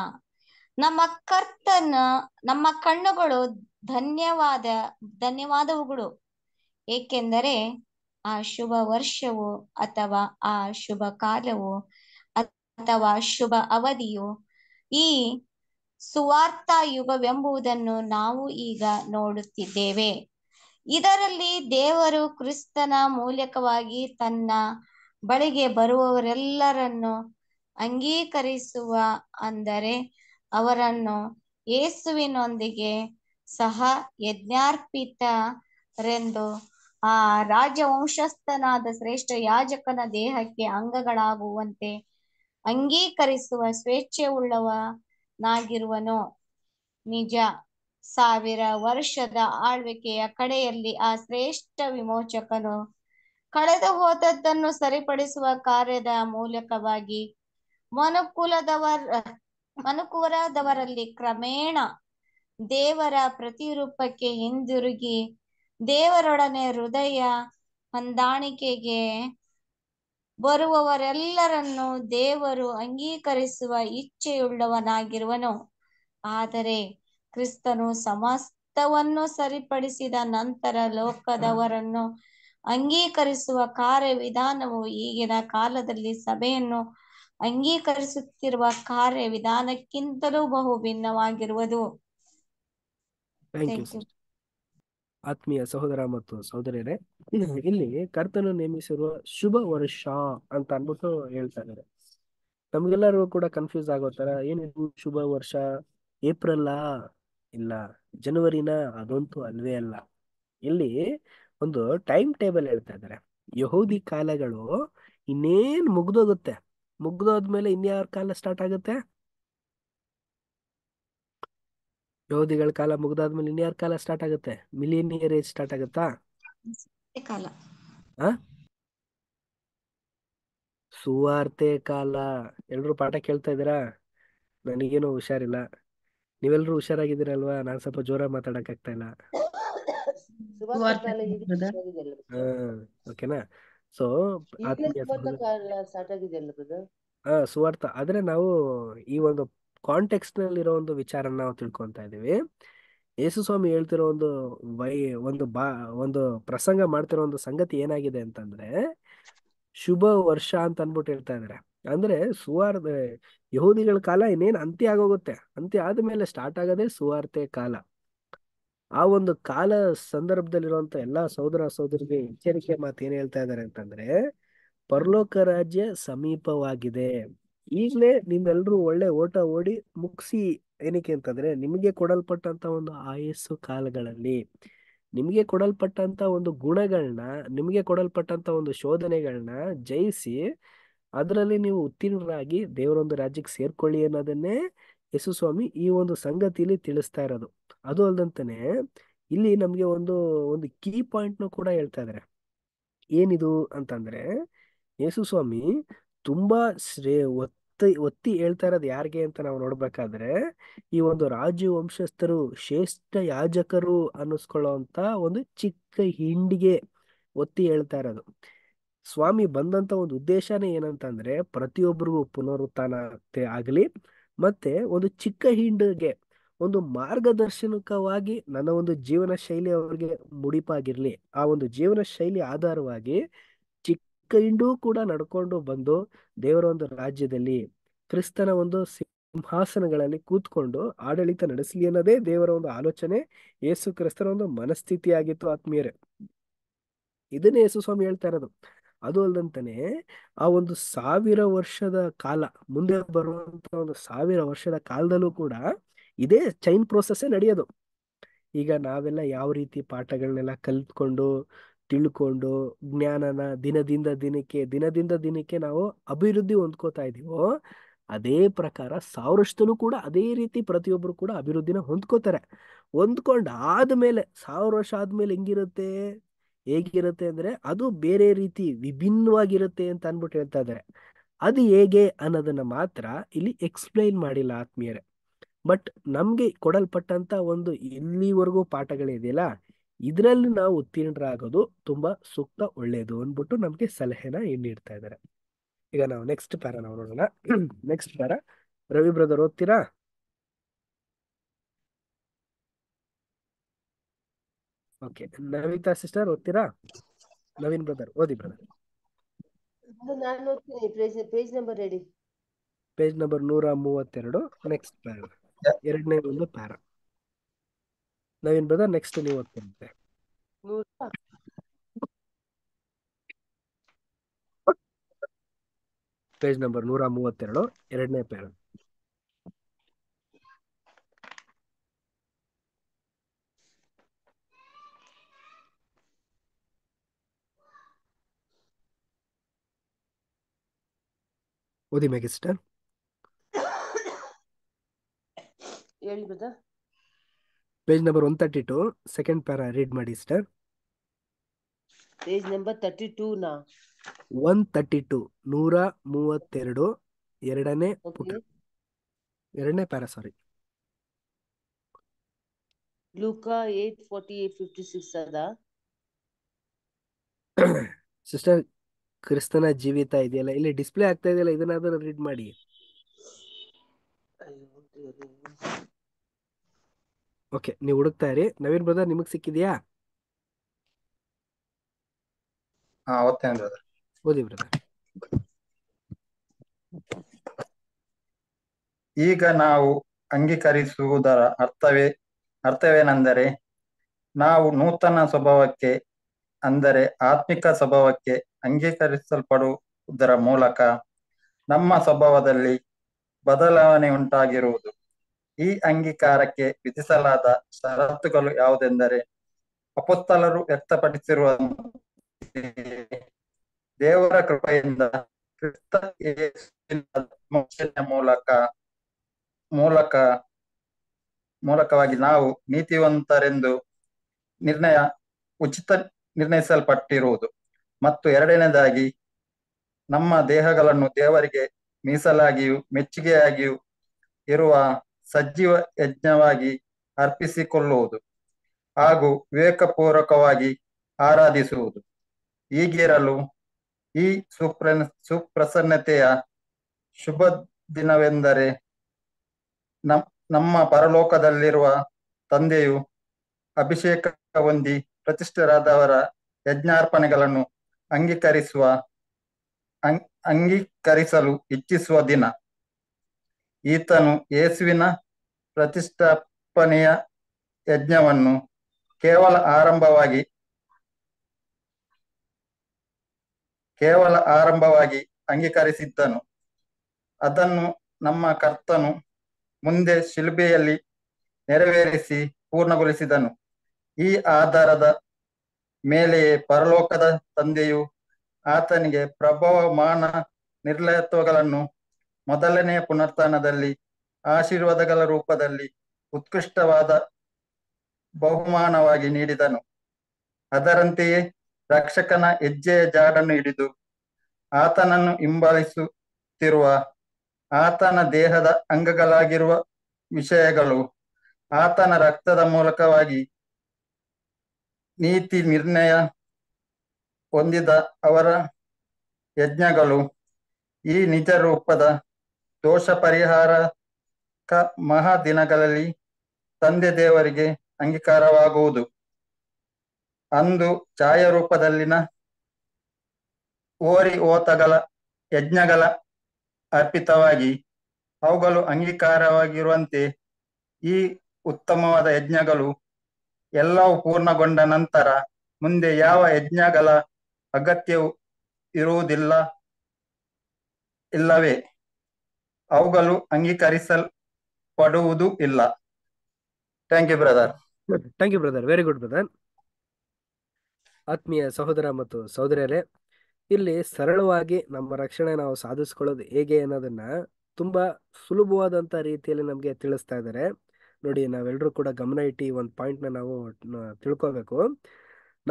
ನಮ್ಮ ಕರ್ತನ ನಮ್ಮ ಕಣ್ಣುಗಳು ಧನ್ಯವಾದ ಧನ್ಯವಾದವುಗಳು ಏಕೆಂದರೆ ಆ ಶುಭ ವರ್ಷವು ಅಥವಾ ಆ ಶುಭ ಕಾಲವು ಅಥವಾ ಶುಭ ಅವಧಿಯು ಈ ಸುವಾರ್ಥ ಯುಗವೆಂಬುದನ್ನು ನಾವು ಈಗ ನೋಡುತ್ತಿದ್ದೇವೆ ಇದರಲ್ಲಿ ದೇವರು ಕ್ರಿಸ್ತನ ಮೂಲಕವಾಗಿ ತನ್ನ ಬಳಿಗೆ ಬರುವವರೆಲ್ಲರನ್ನು ಅಂಗೀಕರಿಸುವ ಅಂದರೆ ಅವರನ್ನು ಏಸುವಿನೊಂದಿಗೆ ಸಹ ಯಜ್ಞಾರ್ಪಿತರೆಂದು ಆ ರಾಜವಂಶಸ್ಥನಾದ ಶ್ರೇಷ್ಠ ಯಾಜಕನ ದೇಹಕ್ಕೆ ಅಂಗಗಳಾಗುವಂತೆ ಅಂಗೀಕರಿಸುವ ಸ್ವೇಚ್ಛೆ ಉಳ್ಳವನಾಗಿರುವನು ನಿಜ ಸಾವಿರ ವರ್ಷದ ಆಳ್ವಿಕೆಯ ಕಡೆಯಲ್ಲಿ ಆ ಶ್ರೇಷ್ಠ ವಿಮೋಚಕನು ಕಳೆದು ಹೋದದ್ದನ್ನು ಸರಿಪಡಿಸುವ ಕಾರ್ಯದ ಮೂಲಕವಾಗಿ ಮನುಕುಲದವರ ಮನುಕುವರಾದವರಲ್ಲಿ ಕ್ರಮೇಣ ದೇವರ ಪ್ರತಿರೂಪಕ್ಕೆ ಹಿಂದಿರುಗಿ ದೇವರೊಡನೆ ಹೃದಯ ಹೊಂದಾಣಿಕೆಗೆ ಬರುವವರೆಲ್ಲರನ್ನು ದೇವರು ಅಂಗೀಕರಿಸುವ ಇಚ್ಛೆಯುಳ್ಳವನಾಗಿರುವನು ಆದರೆ ಕ್ರಿಸ್ತನು ಸಮಸ್ತವನ್ನು ಸರಿಪಡಿಸಿದ ನಂತರ ಲೋಕದವರನ್ನು ಅಂಗೀಕರಿಸುವ ಕಾರ್ಯವಿಧಾನವು ಈಗಿನ ಕಾಲದಲ್ಲಿ ಸಭೆಯನ್ನು ಅಂಗೀಕರಿಸುತ್ತಿರುವ ಕಾರ್ಯ ವಿಧಾನಕ್ಕಿಂತಲೂ ಬಹು ಭಿನ್ನವಾಗಿರುವುದು ಆತ್ಮೀಯ ಸಹೋದರ ಮತ್ತು ಸಹೋದರಿಯರೇ ಇಲ್ಲಿ ಕರ್ತನು ನೇಮಿಸಿರುವ ಶುಭ ವರ್ಷ ಅಂತ ಅನ್ಬಿಟ್ಟು ಹೇಳ್ತಾ ಇದ್ದಾರೆ ನಮ್ಗೆಲ್ಲರೂ ಕೂಡ ಕನ್ಫ್ಯೂಸ್ ಆಗೋ ತರ ಏನಿದು ಶುಭ ವರ್ಷ ಏಪ್ರಿಲ್ ಇಲ್ಲ ಜನವರಿನ ಅದಂತೂ ಅಲ್ವೇ ಅಲ್ಲ ಇಲ್ಲಿ ಒಂದು ಟೈಮ್ ಟೇಬಲ್ ಹೇಳ್ತಾ ಇದ್ದಾರೆ ಯಹೂದಿ ಕಾಲಗಳು ಇನ್ನೇನ್ ಮುಗ್ದೋಗುತ್ತೆ ಮುಗ್ದೋದ್ಮೇಲೆ ಇನ್ಯಾರ ಕಾಲ ಸ್ಟಾರ್ಟ್ ಆಗುತ್ತೆ ಯೋಧಿಗಳ ಕಾಲ ಮುಗ್ದಾದ್ಮೇಲೆ ಇನ್ಯಾರ ಕಾಲ ಸ್ಟಾರ್ಟ್ ಆಗುತ್ತೆ ಮಿಲಿಯನಿಯರ್ ಏಜ್ ಸ್ಟಾರ್ಟ್ ಆಗುತ್ತಾ ಕಾಲ ಸುವಾರ್ತೆ ಕಾಲ ಎಲ್ರು ಪಾಠ ಕೇಳ್ತಾ ಇದ್ದೀರಾ ನನಗೇನು ಹುಷಾರಿಲ್ಲ ನೀವೆಲ್ರೂ ಹುಷಾರಾಗಿದ್ದೀರಲ್ವಾ ನಾನ್ ಸ್ವಲ್ಪ ಜೋರ ಮಾತಾಡಕ್ ಆಗ್ತಾ ಇಲ್ಲ ಓಕೆನಾ ಸೊ ಹಾ ಸುವಾರ್ಥ ಆದ್ರೆ ನಾವು ಈ ಒಂದು ಕಾಂಟೆಕ್ಸ್ಟ್ ನಲ್ಲಿರೋ ಒಂದು ವಿಚಾರನ ನಾವು ತಿಳ್ಕೊಂತ ಇದೀವಿ ಯೇಸು ಸ್ವಾಮಿ ಹೇಳ್ತಿರೋ ಒಂದು ವೈ ಒಂದು ಬಾ ಒಂದು ಪ್ರಸಂಗ ಮಾಡ್ತಿರೋ ಒಂದು ಸಂಗತಿ ಏನಾಗಿದೆ ಅಂತಂದ್ರೆ ಶುಭ ವರ್ಷ ಅಂತ ಅನ್ಬಿಟ್ಟು ಹೇಳ್ತಾ ಇದಾರೆ ಅಂದ್ರೆ ಸುವಾರ್ಥ ಯಹೂದಿಗಳ ಕಾಲ ಇನ್ನೇನ್ ಅಂತ್ಯ ಆಗೋಗುತ್ತೆ ಅಂತ್ಯ ಆದ್ಮೇಲೆ ಸ್ಟಾರ್ಟ್ ಆಗೋದೇ ಸುವಾರ್ತೆ ಕಾಲ ಆ ಒಂದು ಕಾಲ ಸಂದರ್ಭದಲ್ಲಿರುವಂತ ಎಲ್ಲಾ ಸಹೋದರ ಸಹೋದರಿಗೆ ಎಚ್ಚರಿಕೆ ಮಾತು ಏನ್ ಹೇಳ್ತಾ ಇದ್ದಾರೆ ಅಂತಂದ್ರೆ ಪರಲೋಕ ರಾಜ್ಯ ಸಮೀಪವಾಗಿದೆ ಈಗಲೇ ನಿಮ್ಮೆಲ್ಲರೂ ಒಳ್ಳೆ ಓಟ ಓಡಿ ಮುಗಿಸಿ ಏನಕ್ಕೆ ಅಂತಂದ್ರೆ ನಿಮಗೆ ಕೊಡಲ್ಪಟ್ಟಂತ ಒಂದು ಆಯಸ್ಸು ಕಾಲಗಳಲ್ಲಿ ನಿಮಗೆ ಕೊಡಲ್ಪಟ್ಟಂತ ಒಂದು ಗುಣಗಳನ್ನ ನಿಮಗೆ ಕೊಡಲ್ಪಟ್ಟಂತ ಒಂದು ಶೋಧನೆಗಳನ್ನ ಜಯಿಸಿ ಅದರಲ್ಲಿ ನೀವು ಉತ್ತೀರ್ಣರಾಗಿ ದೇವರೊಂದು ರಾಜ್ಯಕ್ಕೆ ಸೇರ್ಕೊಳ್ಳಿ ಅನ್ನೋದನ್ನೇ ಯೇಸು ಸ್ವಾಮಿ ಈ ಒಂದು ಸಂಗತಿಯಲ್ಲಿ ತಿಳಿಸ್ತಾ ಇರೋದು ಅದು ಅಲ್ದಂತಾನೆ ಇಲ್ಲಿ ನಮ್ಗೆ ಒಂದು ಒಂದು ಕೀ ನ ಕೂಡ ಹೇಳ್ತಾ ಇದ್ದಾರೆ ಏನಿದು ಅಂತಂದ್ರೆ ಯೇಸು ಸ್ವಾಮಿ ತುಂಬಾ ಶ್ರೇ ಒತ್ತಿ ಒತ್ತಿ ಹೇಳ್ತಾ ಇರೋದು ಯಾರಿಗೆ ಅಂತ ನಾವು ನೋಡ್ಬೇಕಾದ್ರೆ ಈ ಒಂದು ರಾಜವಂಶಸ್ಥರು ಶ್ರೇಷ್ಠ ಯಾಜಕರು ಅನ್ನಿಸ್ಕೊಳ್ಳೋ ಅಂತ ಒಂದು ಚಿಕ್ಕ ಹಿಂಡಿಗೆ ಒತ್ತಿ ಹೇಳ್ತಾ ಇರೋದು ಸ್ವಾಮಿ ಬಂದಂತ ಒಂದು ಉದ್ದೇಶನೇ ಏನಂತಂದ್ರೆ ಪ್ರತಿಯೊಬ್ಬರಿಗೂ ಪುನರುತ್ಥಾನ ಆಗಲಿ ಮತ್ತೆ ಒಂದು ಚಿಕ್ಕ ಹಿಂಡಿಗೆ ಒಂದು ಮಾರ್ಗದರ್ಶನಕವಾಗಿ ನನ್ನ ಒಂದು ಜೀವನ ಶೈಲಿ ಅವರಿಗೆ ಮುಡಿಪಾಗಿರ್ಲಿ ಆ ಒಂದು ಜೀವನ ಶೈಲಿ ಆಧಾರವಾಗಿ ಚಿಕ್ಕ ಇಂಡೂ ಕೂಡ ನಡ್ಕೊಂಡು ಬಂದು ದೇವರ ಒಂದು ರಾಜ್ಯದಲ್ಲಿ ಕ್ರಿಸ್ತನ ಒಂದು ಸಿಂಹಾಸನಗಳಲ್ಲಿ ಕೂತ್ಕೊಂಡು ಆಡಳಿತ ನಡೆಸಲಿ ಅನ್ನೋದೇ ದೇವರ ಒಂದು ಆಲೋಚನೆ ಯೇಸು ಕ್ರಿಸ್ತನ ಒಂದು ಮನಸ್ಥಿತಿಯಾಗಿತ್ತು ಆತ್ಮೀಯರೇ ಇದನ್ನೇ ಯೇಸು ಸ್ವಾಮಿ ಹೇಳ್ತಾ ಇರೋದು ಅದು ಅಲ್ಲದಂತಾನೆ ಆ ಒಂದು ಸಾವಿರ ವರ್ಷದ ಕಾಲ ಮುಂದೆ ಬರುವಂತ ಒಂದು ಸಾವಿರ ವರ್ಷದ ಕಾಲದಲ್ಲೂ ಕೂಡ ಇದೇ ಚೈನ್ ಪ್ರೋಸೆಸ್ಸೇ ನಡೆಯೋದು ಈಗ ನಾವೆಲ್ಲ ಯಾವ ರೀತಿ ಪಾಠಗಳನ್ನೆಲ್ಲ ಕಲ್ತ್ಕೊಂಡು ತಿಳ್ಕೊಂಡು ಜ್ಞಾನನ ದಿನದಿಂದ ದಿನಕ್ಕೆ ದಿನದಿಂದ ದಿನಕ್ಕೆ ನಾವು ಅಭಿವೃದ್ಧಿ ಹೊಂದ್ಕೋತಾ ಇದೀವೋ ಅದೇ ಪ್ರಕಾರ ಸಾವಿರಷ್ಟನು ಕೂಡ ಅದೇ ರೀತಿ ಪ್ರತಿಯೊಬ್ಬರು ಕೂಡ ಅಭಿವೃದ್ಧಿನ ಹೊಂದ್ಕೋತಾರೆ ಹೊಂದ್ಕೊಂಡು ಆದ್ಮೇಲೆ ಸಾವಿರ ವರ್ಷ ಆದ್ಮೇಲೆ ಹೆಂಗಿರುತ್ತೆ ಹೇಗಿರುತ್ತೆ ಅಂದ್ರೆ ಅದು ಬೇರೆ ರೀತಿ ವಿಭಿನ್ನವಾಗಿರುತ್ತೆ ಅಂತ ಅನ್ಬಿಟ್ಟು ಹೇಳ್ತಾ ಇದ್ದಾರೆ ಅದು ಹೇಗೆ ಅನ್ನೋದನ್ನ ಮಾತ್ರ ಇಲ್ಲಿ ಎಕ್ಸ್ಪ್ಲೈನ್ ಮಾಡಿಲ್ಲ ಆತ್ಮೀಯರೇ ಬಟ್ ನಮ್ಗೆ ಕೊಡಲ್ಪಟ್ಟಂತ ಒಂದು ಇಲ್ಲಿವರೆಗೂ ಪಾಠಗಳಿದೆಯಲ್ಲ ಇದರಲ್ಲಿ ನಾವು ಉತ್ತೀರ್ಣರಾಗೋದು ತುಂಬಾ ಸೂಕ್ತ ಒಳ್ಳೇದು ಅಂದ್ಬಿಟ್ಟು ನಮ್ಗೆ ಸಲಹೆನ ಇಲ್ಲಿ ನೀಡ್ತಾ ಇದ್ದಾರೆ ಈಗ ನಾವು ನೆಕ್ಸ್ಟ್ ಪ್ಯಾರ ನಾವು ನೋಡೋಣ ನೆಕ್ಸ್ಟ್ ಪ್ಯಾರ ರವಿ ಬ್ರದರ್ ಓದ್ತೀರಾ ಓಕೆ ನವಿತಾ ಸಿಸ್ಟರ್ ಓದ್ತೀರಾ ನವೀನ್ ಬ್ರದರ್ ಓದಿ ಬ್ರದರ್ ನಂಬರ್ ಪೇಜ್ ನಂಬರ್ ನೂರ ಮೂವತ್ತೆರಡು ನೆಕ್ಸ್ಟ್ ಪ್ಯಾರ ಎರಡನೇ ಒಂದು ಪ್ಯಾರ ನವೀನ್ ಬ್ರದರ್ ನೆಕ್ಸ್ಟ್ ನೀವು ಪೇಜ್ ನಂಬರ್ ನೂರ ಮೂವತ್ತೆರಡು ಎರಡನೇ ಪ್ಯಾರ ಓದಿ ಮೇಗೆ ಹೇಳಿ brother page number one thirty two second para read ಮಾಡಿ sister page number thirty two ನಾ ಒನ್ ತರ್ಟಿ ಟು ನೂರ ಮೂವತ್ತೆರಡು ಎರಡನೇ ಪುಟ ಎರಡನೇ para sorry Luke eight forty eight fifty six ಅದ ಸಿಸ್ಟರ್ ಕ್ರಿಸ್ತನ ಜೀವಿತ ಇದೆಯಲ್ಲ ಇಲ್ಲಿ ಡಿಸ್ಪ್ಲೇ ಆಗ್ತಾ ಇದೆಯಲ್ಲ ಇದನ್ನಾದ್ರೂ ರೀಡ್ ಮಾಡಿ ಓಕೆ ನೀವು ಹುಡುಕ್ತಾ ಇರಿ ನವೀನ್ ಬ್ರದರ್ ನಿಮಗೆ ಸಿಕ್ಕಿದ್ಯಾ ಓದಿ ಬ್ರದರ್ ಈಗ ನಾವು ಅಂಗೀಕರಿಸುವುದರ ಅರ್ಥವೇ ಅರ್ಥವೇನೆಂದರೆ ನಾವು ನೂತನ ಸ್ವಭಾವಕ್ಕೆ ಅಂದರೆ ಆತ್ಮಿಕ ಸ್ವಭಾವಕ್ಕೆ ಅಂಗೀಕರಿಸಲ್ಪಡುವುದರ ಮೂಲಕ ನಮ್ಮ ಸ್ವಭಾವದಲ್ಲಿ ಬದಲಾವಣೆ ಉಂಟಾಗಿರುವುದು ಈ ಅಂಗೀಕಾರಕ್ಕೆ ವಿಧಿಸಲಾದ ಷರತ್ತುಗಳು ಯಾವುದೆಂದರೆ ಅಪುಸ್ತಲರು ವ್ಯಕ್ತಪಡಿಸಿರುವ ದೇವರ ಕೃಪೆಯಿಂದ ಮೂಲಕ ಮೂಲಕ ಮೂಲಕವಾಗಿ ನಾವು ನೀತಿವಂತರೆಂದು ನಿರ್ಣಯ ಉಚಿತ ನಿರ್ಣಯಿಸಲ್ಪಟ್ಟಿರುವುದು ಮತ್ತು ಎರಡನೇದಾಗಿ ನಮ್ಮ ದೇಹಗಳನ್ನು ದೇವರಿಗೆ ಮೀಸಲಾಗಿಯೂ ಮೆಚ್ಚುಗೆಯಾಗಿಯೂ ಇರುವ ಸಜೀವ ಯಜ್ಞವಾಗಿ ಅರ್ಪಿಸಿಕೊಳ್ಳುವುದು ಹಾಗೂ ವಿವೇಕಪೂರ್ವಕವಾಗಿ ಆರಾಧಿಸುವುದು ಹೀಗಿರಲು ಈ ಸುಪ್ರ ಸುಪ್ರಸನ್ನತೆಯ ಶುಭ ದಿನವೆಂದರೆ ನಮ್ಮ ಪರಲೋಕದಲ್ಲಿರುವ ತಂದೆಯು ಅಭಿಷೇಕ ಹೊಂದಿ ಪ್ರತಿಷ್ಠರಾದವರ ಯಜ್ಞಾರ್ಪಣೆಗಳನ್ನು ಅಂಗೀಕರಿಸುವ ಅಂಗೀಕರಿಸಲು ಇಚ್ಛಿಸುವ ದಿನ ಈತನು ಯೇಸುವಿನ ಪ್ರತಿಷ್ಠಾಪನೆಯ ಯಜ್ಞವನ್ನು ಕೇವಲ ಆರಂಭವಾಗಿ ಕೇವಲ ಆರಂಭವಾಗಿ ಅಂಗೀಕರಿಸಿದ್ದನು ಅದನ್ನು ನಮ್ಮ ಕರ್ತನು ಮುಂದೆ ಶಿಲ್ಬೆಯಲ್ಲಿ ನೆರವೇರಿಸಿ ಪೂರ್ಣಗೊಳಿಸಿದನು ಈ ಆಧಾರದ ಮೇಲೆಯೇ ಪರಲೋಕದ ತಂದೆಯು ಆತನಿಗೆ ಪ್ರಭಾವಮಾನ ನಿರ್ಲಯತ್ವಗಳನ್ನು ಮೊದಲನೆಯ ಪುನರ್ಥಾನದಲ್ಲಿ ಆಶೀರ್ವಾದಗಳ ರೂಪದಲ್ಲಿ ಉತ್ಕೃಷ್ಟವಾದ ಬಹುಮಾನವಾಗಿ ನೀಡಿದನು ಅದರಂತೆಯೇ ರಕ್ಷಕನ ಹೆಜ್ಜೆಯ ಜಾಡನ್ನು ಹಿಡಿದು ಆತನನ್ನು ಹಿಂಬಾಲಿಸುತ್ತಿರುವ ಆತನ ದೇಹದ ಅಂಗಗಳಾಗಿರುವ ವಿಷಯಗಳು ಆತನ ರಕ್ತದ ಮೂಲಕವಾಗಿ ನೀತಿ ನಿರ್ಣಯ ಹೊಂದಿದ ಅವರ ಯಜ್ಞಗಳು ಈ ನಿಜ ರೂಪದ ದೋಷ ಪರಿಹಾರ ಮಹಾ ದಿನಗಳಲ್ಲಿ ತಂದೆ ದೇವರಿಗೆ ಅಂಗೀಕಾರವಾಗುವುದು ಅಂದು ಛಾಯಾರೂಪದಲ್ಲಿನ ಓರಿ ಓತಗಳ ಯಜ್ಞಗಳ ಅರ್ಪಿತವಾಗಿ ಅವುಗಳು ಅಂಗೀಕಾರವಾಗಿರುವಂತೆ ಈ ಉತ್ತಮವಾದ ಯಜ್ಞಗಳು ಎಲ್ಲವೂ ಪೂರ್ಣಗೊಂಡ ನಂತರ ಮುಂದೆ ಯಾವ ಯಜ್ಞಗಳ ಅಗತ್ಯವು ಇರುವುದಿಲ್ಲ ಇಲ್ಲವೇ ಅವುಗಳು ಅಂಗೀಕರಿಸಲ್ಪಡುವುದು ಇಲ್ಲ thank you brother thank you brother very good brother ಆತ್ಮೀಯ ಸಹೋದರ ಮತ್ತು ಸಹೋದರಿಯರೇ ಇಲ್ಲಿ ಸರಳವಾಗಿ ನಮ್ಮ ರಕ್ಷಣೆ ನಾವು ಸಾಧಿಸ್ಕೊಳ್ಳೋದು ಹೇಗೆ ಅನ್ನೋದನ್ನ ತುಂಬಾ ಸುಲಭವಾದಂತ ರೀತಿಯಲ್ಲಿ ನಮ್ಗೆ ತಿಳಿಸ್ತಾ ಇದ್ದಾರೆ ನೋಡಿ ನಾವೆಲ್ಲರೂ ಕೂಡ ಗಮನ ಇಟ್ಟು ಈ ಒಂದು ಪಾಯಿಂಟ್ನ ನಾವು ತಿಳ್ಕೋಬೇಕು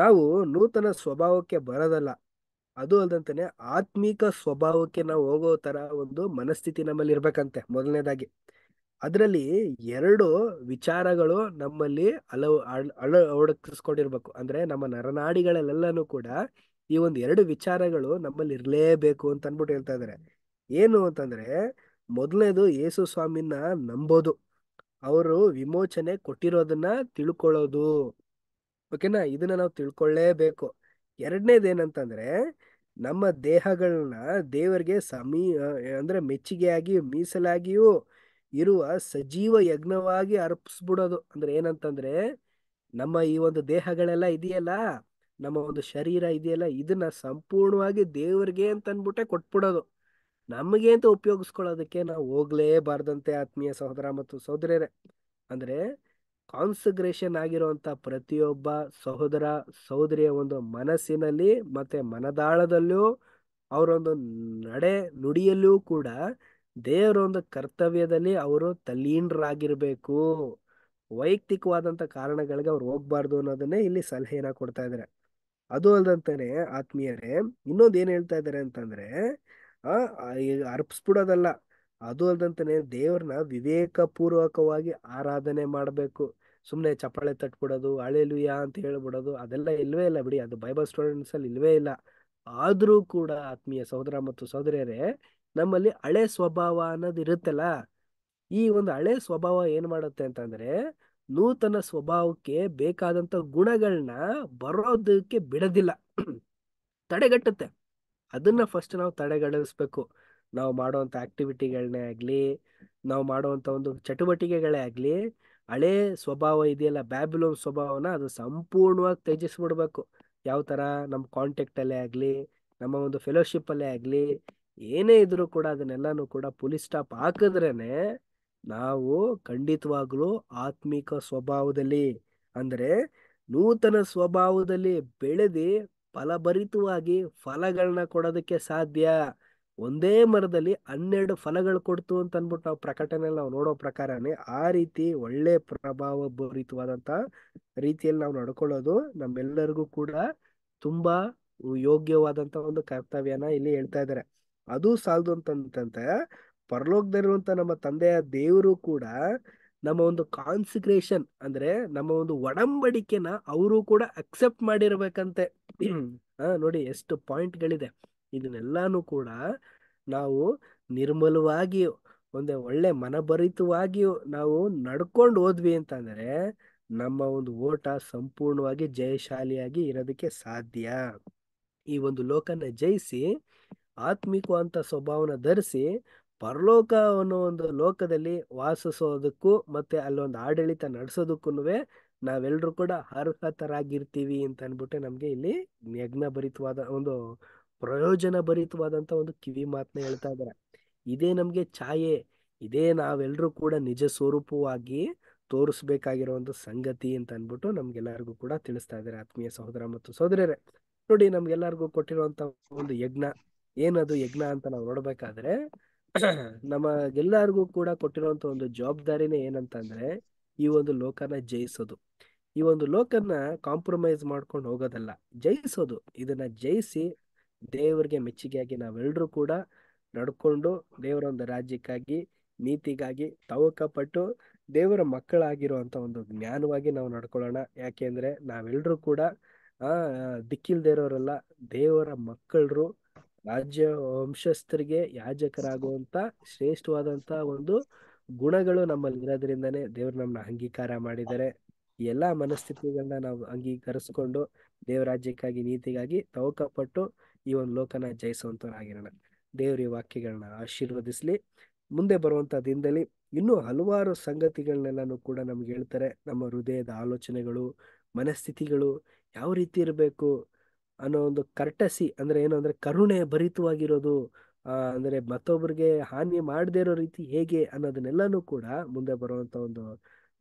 ನಾವು ನೂತನ ಸ್ವಭಾವಕ್ಕೆ ಬರೋದಲ್ಲ ಅದು ಅಲ್ದಂತಾನೆ ಆತ್ಮೀಕ ಸ್ವಭಾವಕ್ಕೆ ನಾವು ಹೋಗೋ ತರ ಒಂದು ಮನಸ್ಥಿತಿ ನಮ್ಮಲ್ಲಿ ಇರ್ಬೇಕಂತೆ ಮೊದಲನೇದಾಗಿ ಅದರಲ್ಲಿ ಎರಡು ವಿಚಾರಗಳು ನಮ್ಮಲ್ಲಿ ಅಲವು ಅಳ ಅಳವಡಿಸ್ಕೊಂಡಿರ್ಬೇಕು ಅಂದ್ರೆ ನಮ್ಮ ನರನಾಡಿಗಳಲ್ಲೆಲ್ಲನೂ ಕೂಡ ಈ ಒಂದು ಎರಡು ವಿಚಾರಗಳು ನಮ್ಮಲ್ಲಿ ಇರಲೇಬೇಕು ಅಂತ ಅನ್ಬಿಟ್ಟು ಹೇಳ್ತಾ ಇದಾರೆ ಏನು ಅಂತಂದ್ರೆ ಮೊದಲನೇದು ಯೇಸು ಸ್ವಾಮಿನ ನಂಬೋದು ಅವರು ವಿಮೋಚನೆ ಕೊಟ್ಟಿರೋದನ್ನ ತಿಳ್ಕೊಳ್ಳೋದು ಓಕೆನಾ ಇದನ್ನ ನಾವು ತಿಳ್ಕೊಳ್ಳೇಬೇಕು ಎರಡನೇದು ನಮ್ಮ ದೇಹಗಳನ್ನ ದೇವರಿಗೆ ಸಮೀ ಅಂದ್ರೆ ಮೆಚ್ಚುಗೆಯಾಗಿ ಮೀಸಲಾಗಿಯೂ ಇರುವ ಸಜೀವ ಯಜ್ಞವಾಗಿ ಅರ್ಪಿಸ್ಬಿಡೋದು ಅಂದ್ರೆ ಏನಂತಂದ್ರೆ ನಮ್ಮ ಈ ಒಂದು ದೇಹಗಳೆಲ್ಲ ಇದೆಯಲ್ಲ ನಮ್ಮ ಒಂದು ಶರೀರ ಇದೆಯಲ್ಲ ಇದನ್ನ ಸಂಪೂರ್ಣವಾಗಿ ದೇವರಿಗೆ ಅಂತ ಅಂದ್ಬಿಟ್ಟೆ ಕೊಟ್ಬಿಡೋದು ನಮಗೆ ಅಂತ ಉಪಯೋಗಿಸ್ಕೊಳ್ಳೋದಕ್ಕೆ ನಾವು ಹೋಗ್ಲೇಬಾರ್ದಂತೆ ಆತ್ಮೀಯ ಸಹೋದರ ಮತ್ತು ಸಹೋದರರೇ ಅಂದ್ರೆ ಕಾನ್ಸಗ್ರೇಷನ್ ಆಗಿರುವಂತ ಪ್ರತಿಯೊಬ್ಬ ಸಹೋದರ ಸಹೋದರಿಯ ಒಂದು ಮನಸ್ಸಿನಲ್ಲಿ ಮತ್ತೆ ಮನದಾಳದಲ್ಲೂ ಅವರೊಂದು ನಡೆ ನುಡಿಯಲ್ಲೂ ಕೂಡ ದೇವರೊಂದು ಕರ್ತವ್ಯದಲ್ಲಿ ಅವರು ತಲ್ಲೀನರಾಗಿರ್ಬೇಕು ವೈಯಕ್ತಿಕವಾದಂತ ಕಾರಣಗಳಿಗೆ ಅವ್ರು ಹೋಗ್ಬಾರ್ದು ಅನ್ನೋದನ್ನೇ ಇಲ್ಲಿ ಸಲಹೆಯನ್ನ ಕೊಡ್ತಾ ಇದ್ದಾರೆ ಅದು ಅಲ್ದಂತಾನೆ ಆತ್ಮೀಯರೇ ಇನ್ನೊಂದು ಏನ್ ಹೇಳ್ತಾ ಇದ್ದಾರೆ ಅಂತಂದ್ರೆ ಆ ಅರ್ಪಿಸ್ಬಿಡೋದಲ್ಲ ಅದು ಅಲ್ದಂತಾನೆ ದೇವ್ರನ್ನ ವಿವೇಕಪೂರ್ವಕವಾಗಿ ಆರಾಧನೆ ಮಾಡಬೇಕು ಸುಮ್ಮನೆ ಚಪ್ಪಾಳೆ ತಟ್ಬಿಡೋದು ಹಳೇಲುಯ್ಯ ಅಂತ ಹೇಳ್ಬಿಡೋದು ಅದೆಲ್ಲ ಇಲ್ವೇ ಇಲ್ಲ ಬಿಡಿ ಅದು ಬೈಬಲ್ ಸ್ಟೂಡೆಂಟ್ಸ್ ಅಲ್ಲಿ ಇಲ್ವೇ ಇಲ್ಲ ಆದ್ರೂ ಕೂಡ ಆತ್ಮೀಯ ಸಹೋದರ ಮತ್ತು ಸಹೋದರಿಯರೇ ನಮ್ಮಲ್ಲಿ ಹಳೆ ಸ್ವಭಾವ ಅನ್ನೋದು ಇರುತ್ತಲ್ಲ ಈ ಒಂದು ಹಳೆ ಸ್ವಭಾವ ಏನ್ ಮಾಡುತ್ತೆ ಅಂತಂದ್ರೆ ನೂತನ ಸ್ವಭಾವಕ್ಕೆ ಬೇಕಾದಂತ ಗುಣಗಳನ್ನ ಬರೋದಕ್ಕೆ ಬಿಡೋದಿಲ್ಲ ತಡೆಗಟ್ಟುತ್ತೆ ಅದನ್ನ ಫಸ್ಟ್ ನಾವು ತಡೆಗಡಿಸ್ಬೇಕು ನಾವು ಮಾಡುವಂತ ಆಕ್ಟಿವಿಟಿಗಳನ್ನೇ ಆಗ್ಲಿ ನಾವು ಮಾಡುವಂತ ಒಂದು ಚಟುವಟಿಕೆಗಳೇ ಆಗ್ಲಿ ಹಳೇ ಸ್ವಭಾವ ಇದೆಯಲ್ಲ ಬ್ಯಾಬಿಲೋನ್ ಸ್ವಭಾವನ ಅದು ಸಂಪೂರ್ಣವಾಗಿ ತ್ಯಜಿಸ್ಬಿಡ್ಬೇಕು ಯಾವ ಥರ ನಮ್ಮ ಕಾಂಟ್ಯಾಕ್ಟಲ್ಲೇ ಆಗಲಿ ನಮ್ಮ ಒಂದು ಫೆಲೋಶಿಪ್ಪಲ್ಲೇ ಆಗಲಿ ಏನೇ ಇದ್ರೂ ಕೂಡ ಅದನ್ನೆಲ್ಲನೂ ಕೂಡ ಪೊಲೀಸ್ ಸ್ಟಾಪ್ ಹಾಕಿದ್ರೇ ನಾವು ಖಂಡಿತವಾಗ್ಲೂ ಆತ್ಮಿಕ ಸ್ವಭಾವದಲ್ಲಿ ಅಂದರೆ ನೂತನ ಸ್ವಭಾವದಲ್ಲಿ ಬೆಳೆದು ಫಲಭರಿತವಾಗಿ ಫಲಗಳನ್ನ ಕೊಡೋದಕ್ಕೆ ಸಾಧ್ಯ ಒಂದೇ ಮರದಲ್ಲಿ ಹನ್ನೆರಡು ಫಲಗಳು ಕೊಡ್ತು ಅಂತ ಅಂದ್ಬಿಟ್ಟು ನಾವು ಪ್ರಕಟಣೆಯಲ್ಲಿ ನಾವು ನೋಡೋ ಪ್ರಕಾರನೇ ಆ ರೀತಿ ಒಳ್ಳೆ ಪ್ರಭಾವ ಭರಿತವಾದಂತ ರೀತಿಯಲ್ಲಿ ನಾವು ನಡ್ಕೊಳ್ಳೋದು ನಮ್ಮೆಲ್ಲರಿಗೂ ಕೂಡ ತುಂಬಾ ಯೋಗ್ಯವಾದಂತ ಒಂದು ಕರ್ತವ್ಯನ ಇಲ್ಲಿ ಹೇಳ್ತಾ ಇದ್ದಾರೆ ಅದು ಸಾಲದು ಅಂತಂತಂತೆ ಪರಲೋಕದಲ್ಲಿರುವಂತ ನಮ್ಮ ತಂದೆಯ ದೇವರು ಕೂಡ ನಮ್ಮ ಒಂದು ಕಾನ್ಸಿಕ್ರೇಷನ್ ಅಂದ್ರೆ ನಮ್ಮ ಒಂದು ಒಡಂಬಡಿಕೆನ ಅವರು ಕೂಡ ಅಕ್ಸೆಪ್ಟ್ ಮಾಡಿರ್ಬೇಕಂತೆ ನೋಡಿ ಎಷ್ಟು ಪಾಯಿಂಟ್ಗಳಿದೆ ಇದನ್ನೆಲ್ಲಾನು ಕೂಡ ನಾವು ನಿರ್ಮಲವಾಗಿ ಒಂದೇ ಒಳ್ಳೆ ಮನಭರಿತವಾಗಿ ನಾವು ನಡ್ಕೊಂಡು ಹೋದ್ವಿ ಅಂತಂದರೆ ನಮ್ಮ ಒಂದು ಓಟ ಸಂಪೂರ್ಣವಾಗಿ ಜಯಶಾಲಿಯಾಗಿ ಇರೋದಕ್ಕೆ ಸಾಧ್ಯ ಈ ಒಂದು ಲೋಕನ ಜಯಿಸಿ ಅಂತ ಸ್ವಭಾವನ ಧರಿಸಿ ಪರಲೋಕ ಅನ್ನೋ ಒಂದು ಲೋಕದಲ್ಲಿ ವಾಸಿಸೋದಕ್ಕೂ ಮತ್ತೆ ಅಲ್ಲೊಂದು ಆಡಳಿತ ನಡೆಸೋದಕ್ಕೂ ನಾವೆಲ್ಲರೂ ಕೂಡ ಅರ್ಹತರಾಗಿರ್ತೀವಿ ಅಂತ ಅಂದ್ಬಿಟ್ಟು ನಮಗೆ ಇಲ್ಲಿ ಯಜ್ಞಭರಿತವಾದ ಒಂದು ಪ್ರಯೋಜನ ಭರಿತವಾದಂತ ಒಂದು ಕಿವಿ ಮಾತನ್ನ ಹೇಳ್ತಾ ಇದ್ದಾರೆ ಇದೇ ನಮ್ಗೆ ಛಾಯೆ ಇದೇ ನಾವೆಲ್ಲರೂ ಕೂಡ ನಿಜ ಸ್ವರೂಪವಾಗಿ ತೋರಿಸ್ಬೇಕಾಗಿರೋ ಒಂದು ಸಂಗತಿ ಅಂತ ಅನ್ಬಿಟ್ಟು ನಮ್ಗೆಲ್ಲರಿಗೂ ಕೂಡ ತಿಳಿಸ್ತಾ ಇದ್ದಾರೆ ಆತ್ಮೀಯ ಸಹೋದರ ಮತ್ತು ಸಹೋದರರೇ ನೋಡಿ ನಮ್ಗೆಲ್ಲರಿಗೂ ಕೊಟ್ಟಿರುವಂತ ಒಂದು ಯಜ್ಞ ಏನದು ಯಜ್ಞ ಅಂತ ನಾವು ನೋಡ್ಬೇಕಾದ್ರೆ ನಮಗೆಲ್ಲರಿಗೂ ಕೂಡ ಕೊಟ್ಟಿರುವಂತ ಒಂದು ಜವಾಬ್ದಾರಿನೇ ಅಂದ್ರೆ ಈ ಒಂದು ಲೋಕನ ಜಯಿಸೋದು ಈ ಒಂದು ಲೋಕನ ಕಾಂಪ್ರಮೈಸ್ ಮಾಡ್ಕೊಂಡು ಹೋಗೋದಲ್ಲ ಜಯಿಸೋದು ಇದನ್ನ ಜಯಿಸಿ ದೇವರಿಗೆ ಮೆಚ್ಚುಗೆಯಾಗಿ ನಾವೆಲ್ಲರೂ ಕೂಡ ನಡ್ಕೊಂಡು ದೇವರ ಒಂದು ರಾಜ್ಯಕ್ಕಾಗಿ ನೀತಿಗಾಗಿ ತವಕಪಟ್ಟು ದೇವರ ಮಕ್ಕಳಾಗಿರುವಂತ ಒಂದು ಜ್ಞಾನವಾಗಿ ನಾವು ನಡ್ಕೊಳ್ಳೋಣ ಯಾಕೆಂದ್ರೆ ನಾವೆಲ್ಲರೂ ಕೂಡ ಆ ದಿಕ್ಕಿಲ್ದೇರೋರಲ್ಲ ದೇವರ ಮಕ್ಕಳರು ರಾಜ್ಯ ವಂಶಸ್ಥರಿಗೆ ಯಾಜಕರಾಗುವಂತ ಶ್ರೇಷ್ಠವಾದಂತ ಒಂದು ಗುಣಗಳು ನಮ್ಮಲ್ಲಿ ಇರೋದ್ರಿಂದಾನೇ ದೇವ್ರು ನಮ್ನ ಅಂಗೀಕಾರ ಮಾಡಿದ್ದಾರೆ ಎಲ್ಲಾ ಮನಸ್ಥಿತಿಗಳನ್ನ ನಾವು ಅಂಗೀಕರಿಸ್ಕೊಂಡು ದೇವರಾಜ್ಯಕ್ಕಾಗಿ ನೀತಿಗಾಗಿ ತವಕಪಟ್ಟು ಈ ಒಂದು ಲೋಕನ ಜಯಿಸುವಂತವರಾಗಿರೋಣ ದೇವರ ವಾಕ್ಯಗಳನ್ನ ಆಶೀರ್ವದಿಸ್ಲಿ ಮುಂದೆ ಬರುವಂತ ದಿನದಲ್ಲಿ ಇನ್ನೂ ಹಲವಾರು ಸಂಗತಿಗಳನ್ನೆಲ್ಲಾನು ಕೂಡ ನಮ್ಗೆ ಹೇಳ್ತಾರೆ ನಮ್ಮ ಹೃದಯದ ಆಲೋಚನೆಗಳು ಮನಸ್ಥಿತಿಗಳು ಯಾವ ರೀತಿ ಇರಬೇಕು ಅನ್ನೋ ಒಂದು ಕರ್ಟಸಿ ಅಂದ್ರೆ ಏನು ಅಂದ್ರೆ ಕರುಣೆ ಭರಿತವಾಗಿರೋದು ಆ ಅಂದ್ರೆ ಮತ್ತೊಬ್ಬರಿಗೆ ಹಾನಿ ಮಾಡದೇ ಇರೋ ರೀತಿ ಹೇಗೆ ಅನ್ನೋದನ್ನೆಲ್ಲಾನು ಕೂಡ ಮುಂದೆ ಬರುವಂತ ಒಂದು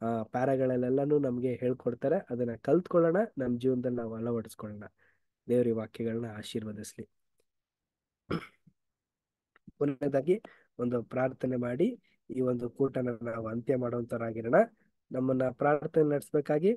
ಆ ಪ್ಯಾರಗಳಲ್ಲೆಲ್ಲಾನು ನಮ್ಗೆ ಹೇಳ್ಕೊಡ್ತಾರೆ ಅದನ್ನ ಕಲ್ತ್ಕೊಳ್ಳೋಣ ನಮ್ಮ ಜೀವನದಲ್ಲಿ ನಾವು ಅಳವಡಿಸ್ಕೊಳ್ಳೋಣ ದೇವರ ವಾಕ್ಯಗಳನ್ನ ಆಶೀರ್ವದಿಸ್ಲಿ ಕೊನೆಯದಾಗಿ ಒಂದು ಪ್ರಾರ್ಥನೆ ಮಾಡಿ ಈ ಒಂದು ಕೂಟನ ನಾವು ಅಂತ್ಯ ಮಾಡುವಂತರಾಗಿರೋಣ ನಮ್ಮನ್ನ ಪ್ರಾರ್ಥನೆ ನಡೆಸಬೇಕಾಗಿ